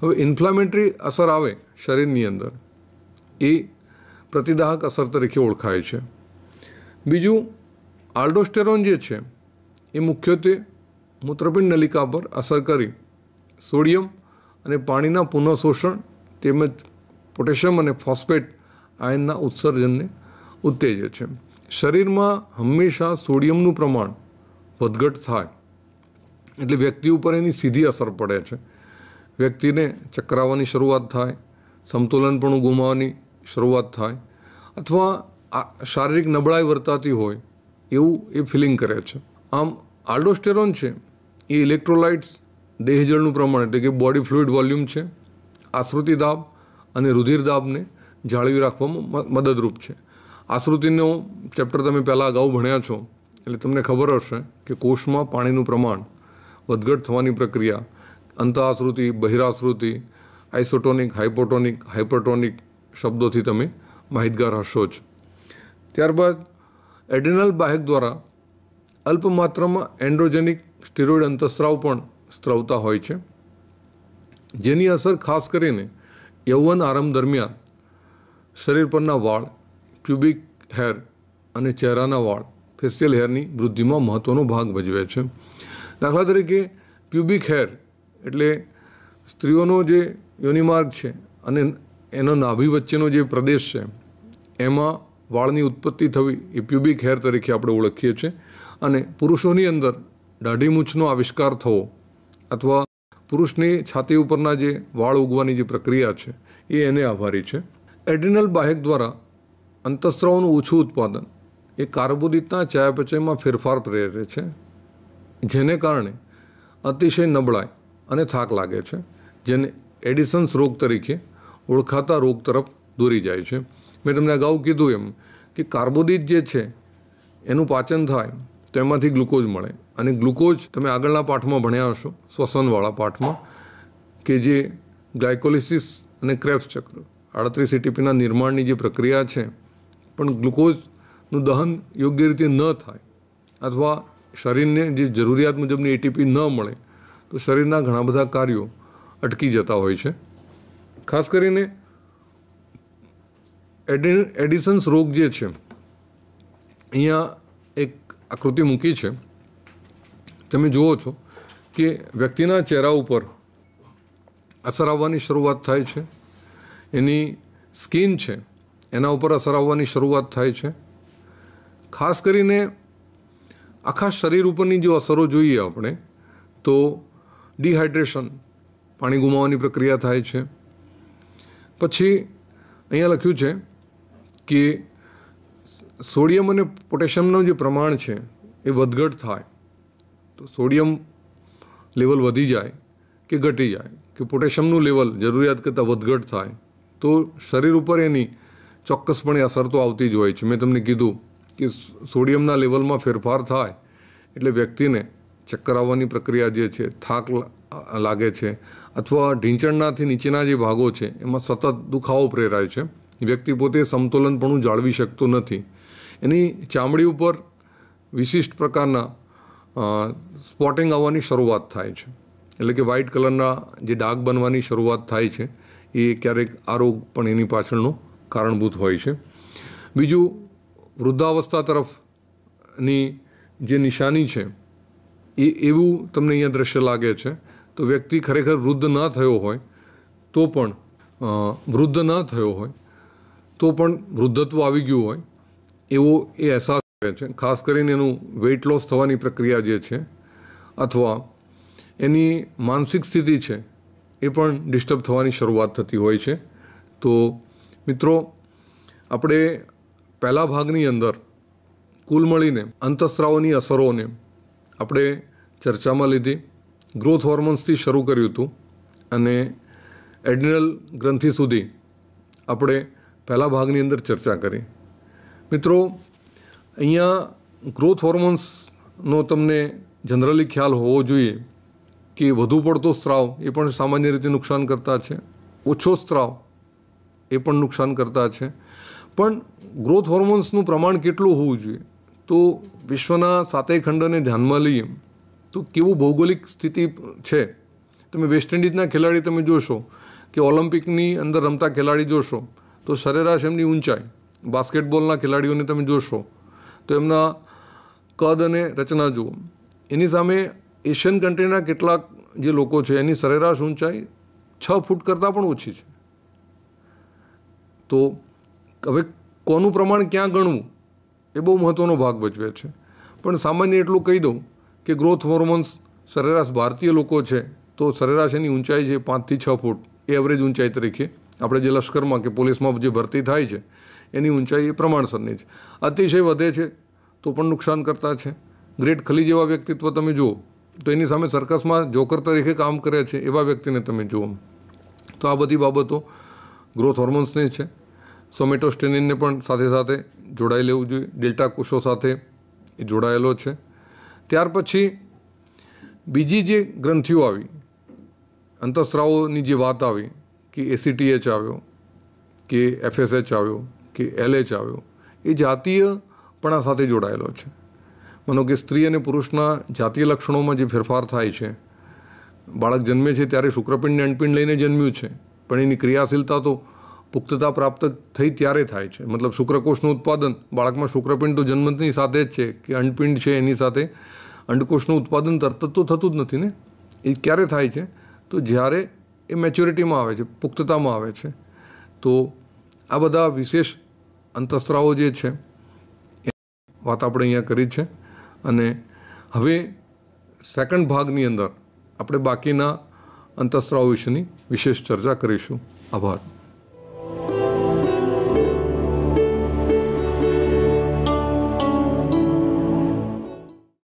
હવે ઇન્ફ્લામેટરી અસર આવે શરીરની અંદર એ પ્રતિદાહક અસર તરીકે ઓળખાય છે બીજું આલ્ડોસ્ટેરોન જે છે એ મુખ્યત્વે મૂત્રપિંડ નલિકા પર અસર કરી સોડિયમ અને પાણીના પુનઃશોષણ તેમજ પોટેશિયમ અને ફોસ્ફેટ આયનના ઉત્સર્જનને ઉત્તેજે છે શરીરમાં હંમેશા સોડિયમનું પ્રમાણ વધઘટ થાય એટલે વ્યક્તિ ઉપર એની સીધી અસર પડે છે વ્યક્તિને ચક્રાવવાની શરૂઆત થાય સંતુલન પણ ગુમાવવાની શરૂઆત થાય અથવા શારીરિક નબળાઈ વર્તાતી હોય એવું એ ફિલિંગ કરે છે આમ આલ્ડોસ્ટેરોન છે એ ઇલેક્ટ્રોલાઇટ્સ દેહજળનું પ્રમાણ એટલે કે બોડી ફ્લુઇડ વોલ્યુમ છે આશ્રુતિ દાબ અને રુધિર દાબને જાળવી રાખવામાં મદદરૂપ છે આશ્રુતિનો ચેપ્ટર તમે પહેલાં અગાઉ ભણ્યા છો એટલે તમને ખબર હશે કે કોષમાં પાણીનું પ્રમાણ વધઘટ થવાની પ્રક્રિયા અંતઃઆશ્રુતિ બહિરાશ્રુતિ આઇસોટોનિક હાઇપોટોનિક હાઇપરટોનિક શબ્દોથી તમે માહિતગાર હશો જ ત્યારબાદ એડેનલ બાહેક દ્વારા અલ્પ માત્રામાં એન્ડ્રોજેનિક સ્ટીરોઇડ અંતસ્ત્રાવ પણ સ્ત્રવતા હોય છે જેની અસર ખાસ કરીને યૌવન આરંભ દરમિયાન શરીર પરના વાળ પ્યુબિક હેર અને ચહેરાના વાળ ફેશિયલ હેરની વૃદ્ધિમાં મહત્ત્વનો ભાગ ભજવે છે દાખલા તરીકે પ્યુબિક હેર એટલે સ્ત્રીઓનો જે યોનિમાર્ગ છે અને એનો નાભી વચ્ચેનો જે પ્રદેશ છે એમાં વાળની ઉત્પત્તિ થવી એ પ્યુબિક હેર તરીકે આપણે ઓળખીએ છીએ અને પુરુષોની અંદર દાઢી મૂછનો આવિષ્કાર થવો અથવા પુરુષની છાતી ઉપરના જે વાળ ઉગવાની જે પ્રક્રિયા છે એ એને આભારી છે એડ્રિનલ બાહેક દ્વારા અંતસ્ત્રાવનું ઓછું ઉત્પાદન એ કાર્બોદિતના ચયાપચયમાં ફેરફાર પ્રેરે છે જેને કારણે અતિશય નબળાઈ અને થાક લાગે છે જેને એડિસન્સ રોગ તરીકે ઓળખાતા રોગ તરફ દોરી જાય છે મેં તમને અગાઉ કીધું એમ કે કાર્બોદિત જે છે એનું પાચન થાય તો એમાંથી ગ્લુકોઝ મળે અને ગ્લુકોઝ તમે આગળના પાઠમાં ભણ્યા હશો શ્વસનવાળા પાઠમાં કે જે ગ્લાયકોલિસિસ અને ક્રેપ્સ ચક્ર આડત્રીસ એટીપીના નિર્માણની જે પ્રક્રિયા છે પણ ગ્લુકોઝનું દહન યોગ્ય રીતે ન થાય અથવા શરીરને જે જરૂરિયાત મુજબની એટીપી ન મળે તો શરીરના ઘણા બધા કાર્યો અટકી જતા હોય છે ખાસ કરીને એડિસન્સ રોગ જે છે અહીંયા એક આકૃતિ મૂકી છે તમે જુઓ છો કે વ્યક્તિના ચહેરા ઉપર અસર આવવાની શરૂઆત થાય છે એની સ્કિન છે એના ઉપર અસર આવવાની શરૂઆત થાય છે ખાસ કરીને આખા શરીર ઉપરની જો અસરો જોઈએ આપણે તો ડિહાઇડ્રેશન પાણી ગુમાવવાની પ્રક્રિયા થાય છે પછી અહીંયા લખ્યું છે કે સોડિયમ અને પોટેશિયમનું જે પ્રમાણ છે એ વધઘટ થાય તો સોડિયમ લેવલ વધી જાય કે ઘટી જાય કે પોટેશિયમનું લેવલ જરૂરિયાત કરતાં વધઘટ થાય તો શરીર ઉપર એની ચોક્કસપણે અસર તો આવતી જ હોય છે મેં તમને કીધું કે સોડિયમના લેવલમાં ફેરફાર થાય એટલે વ્યક્તિને ચક્કર આવવાની પ્રક્રિયા જે છે થાક લાગે છે અથવા ઢીંચણનાથી નીચેના જે ભાગો છે એમાં સતત દુખાવો પ્રેરાય છે વ્યક્તિ પોતે સમતોલન પણ જાળવી શકતો નથી એની ચામડી ઉપર વિશિષ્ટ પ્રકારના સ્પોટિંગ આવવાની શરૂઆત થાય છે એટલે કે વ્હાઇટ કલરના જે ડાઘ બનવાની શરૂઆત થાય છે એ ક્યારેક આ રોગ પણ એની પાછળનું કારણભૂત હોય છે બીજું વૃદ્ધાવસ્થા તરફની જે નિશાની છે એ એવું તમને અહીંયા દ્રશ્ય લાગે છે તો વ્યક્તિ ખરેખર વૃદ્ધ ન થયો હોય તો પણ વૃદ્ધ ન થયો હોય તો પણ વૃદ્ધત્વ આવી ગયું હોય એવો એ અહેસાસ કરે છે ખાસ કરીને એનું વેઇટ લોસ થવાની પ્રક્રિયા જે છે અથવા એની માનસિક સ્થિતિ છે એ પણ ડિસ્ટર્બ થવાની શરૂઆત થતી હોય છે તો મિત્રો આપણે પહેલા ભાગની અંદર કુલ મળીને અંતસ્ત્રાવોની અસરોને આપણે ચર્ચામાં લીધી ગ્રોથ હોર્મોન્સથી શરૂ કર્યું હતું અને એડ્રિનલ ગ્રંથિ સુધી આપણે પહેલા ભાગની અંદર ચર્ચા કરી મિત્રો અહીંયા ગ્રોથ હોર્મોન્સનો તમને જનરલી ખ્યાલ હોવો જોઈએ કે વધુ પડતો સ્ત્રાવ એ પણ સામાન્ય રીતે નુકસાન કરતા છે ઓછો સ્ત્રાવ એ પણ નુકસાન કરતા છે પણ ગ્રોથ હોર્મોન્સનું પ્રમાણ કેટલું હોવું જોઈએ તો વિશ્વના સાતેય ખંડને ધ્યાનમાં લઈએ તો કેવું ભૌગોલિક સ્થિતિ છે તમે વેસ્ટ ઇન્ડિઝના ખેલાડી તમે જોશો કે ઓલિમ્પિકની અંદર રમતા ખેલાડી જોશો તો સરેરાશ એમની ઊંચાઈ બાસ્કેટબોલના ખેલાડીઓને તમે જોશો તો એમના કદ અને રચના જુઓ એની સામે એશિયન કન્ટ્રીના કેટલાક જે લોકો છે એની સરેરાશ ઊંચાઈ છ ફૂટ કરતાં પણ ઓછી છે તો હવે કોનું પ્રમાણ ક્યાં ગણવું એ બહુ મહત્ત્વનો ભાગ ભજવે છે પણ સામાન્ય એટલું કહી દઉં કે ગ્રોથ હોર્મોન્સ સરેરાશ ભારતીય લોકો છે તો સરેરાશ એની ઊંચાઈ છે પાંચથી છ ફૂટ એવરેજ ઊંચાઈ તરીકે આપણે જે લશ્કરમાં કે પોલીસમાં જે ભરતી થાય છે એની ઊંચાઈ એ પ્રમાણસરની છે અતિશય વધે છે તો પણ નુકસાન કરતા છે ગ્રેટ ખલી જેવા વ્યક્તિત્વ તમે જુઓ તો એની સામે સર્કસમાં જોકર તરીકે કામ કરે છે એવા વ્યક્તિને તમે જુઓ તો આ બધી બાબતો ગ્રોથ હોર્મોન્સની છે સોમેટોસ્ટેનિનને પણ સાથે સાથે જોડાઈ લેવું જોઈએ ડેલ્ટા કોષો સાથે એ જોડાયેલો છે ત્યાર પછી બીજી જે ગ્રંથિઓ આવી અંતઃસ્રાવોની જે વાત આવી કે એસીટીએચ આવ્યો કે એફએસએચ આવ્યો કે એલએચ આવ્યો એ જાતીયપણા સાથે જોડાયેલો છે માનો કે સ્ત્રી અને પુરુષના જાતીય લક્ષણોમાં જે ફેરફાર થાય છે બાળક જન્મે છે ત્યારે શુક્રપિંડ અંડપિંડ લઈને જન્મ્યું છે પણ એની ક્રિયાશીલતા તો પુખ્તતા પ્રાપ્ત થઈ ત્યારે થાય છે મતલબ શુક્રકોષનું ઉત્પાદન બાળકમાં શુક્રપિંડ તો જન્મની સાથે જ છે કે અંડપિંડ છે એની સાથે અંડકોશનું ઉત્પાદન તરત તો થતું જ નથી ને એ ક્યારે થાય છે તો જ્યારે એ મેચ્યોરિટીમાં આવે છે પુખ્તતામાં આવે છે તો આ બધા વિશેષ અંતસ્ત્રાવો જે છે એ વાત આપણે અહીંયા કરી છે અને હવે સેકન્ડ ભાગની અંદર આપણે બાકીના અંતસ્ત્રાવ વિશેની વિશેષ ચર્ચા કરીશું આભાર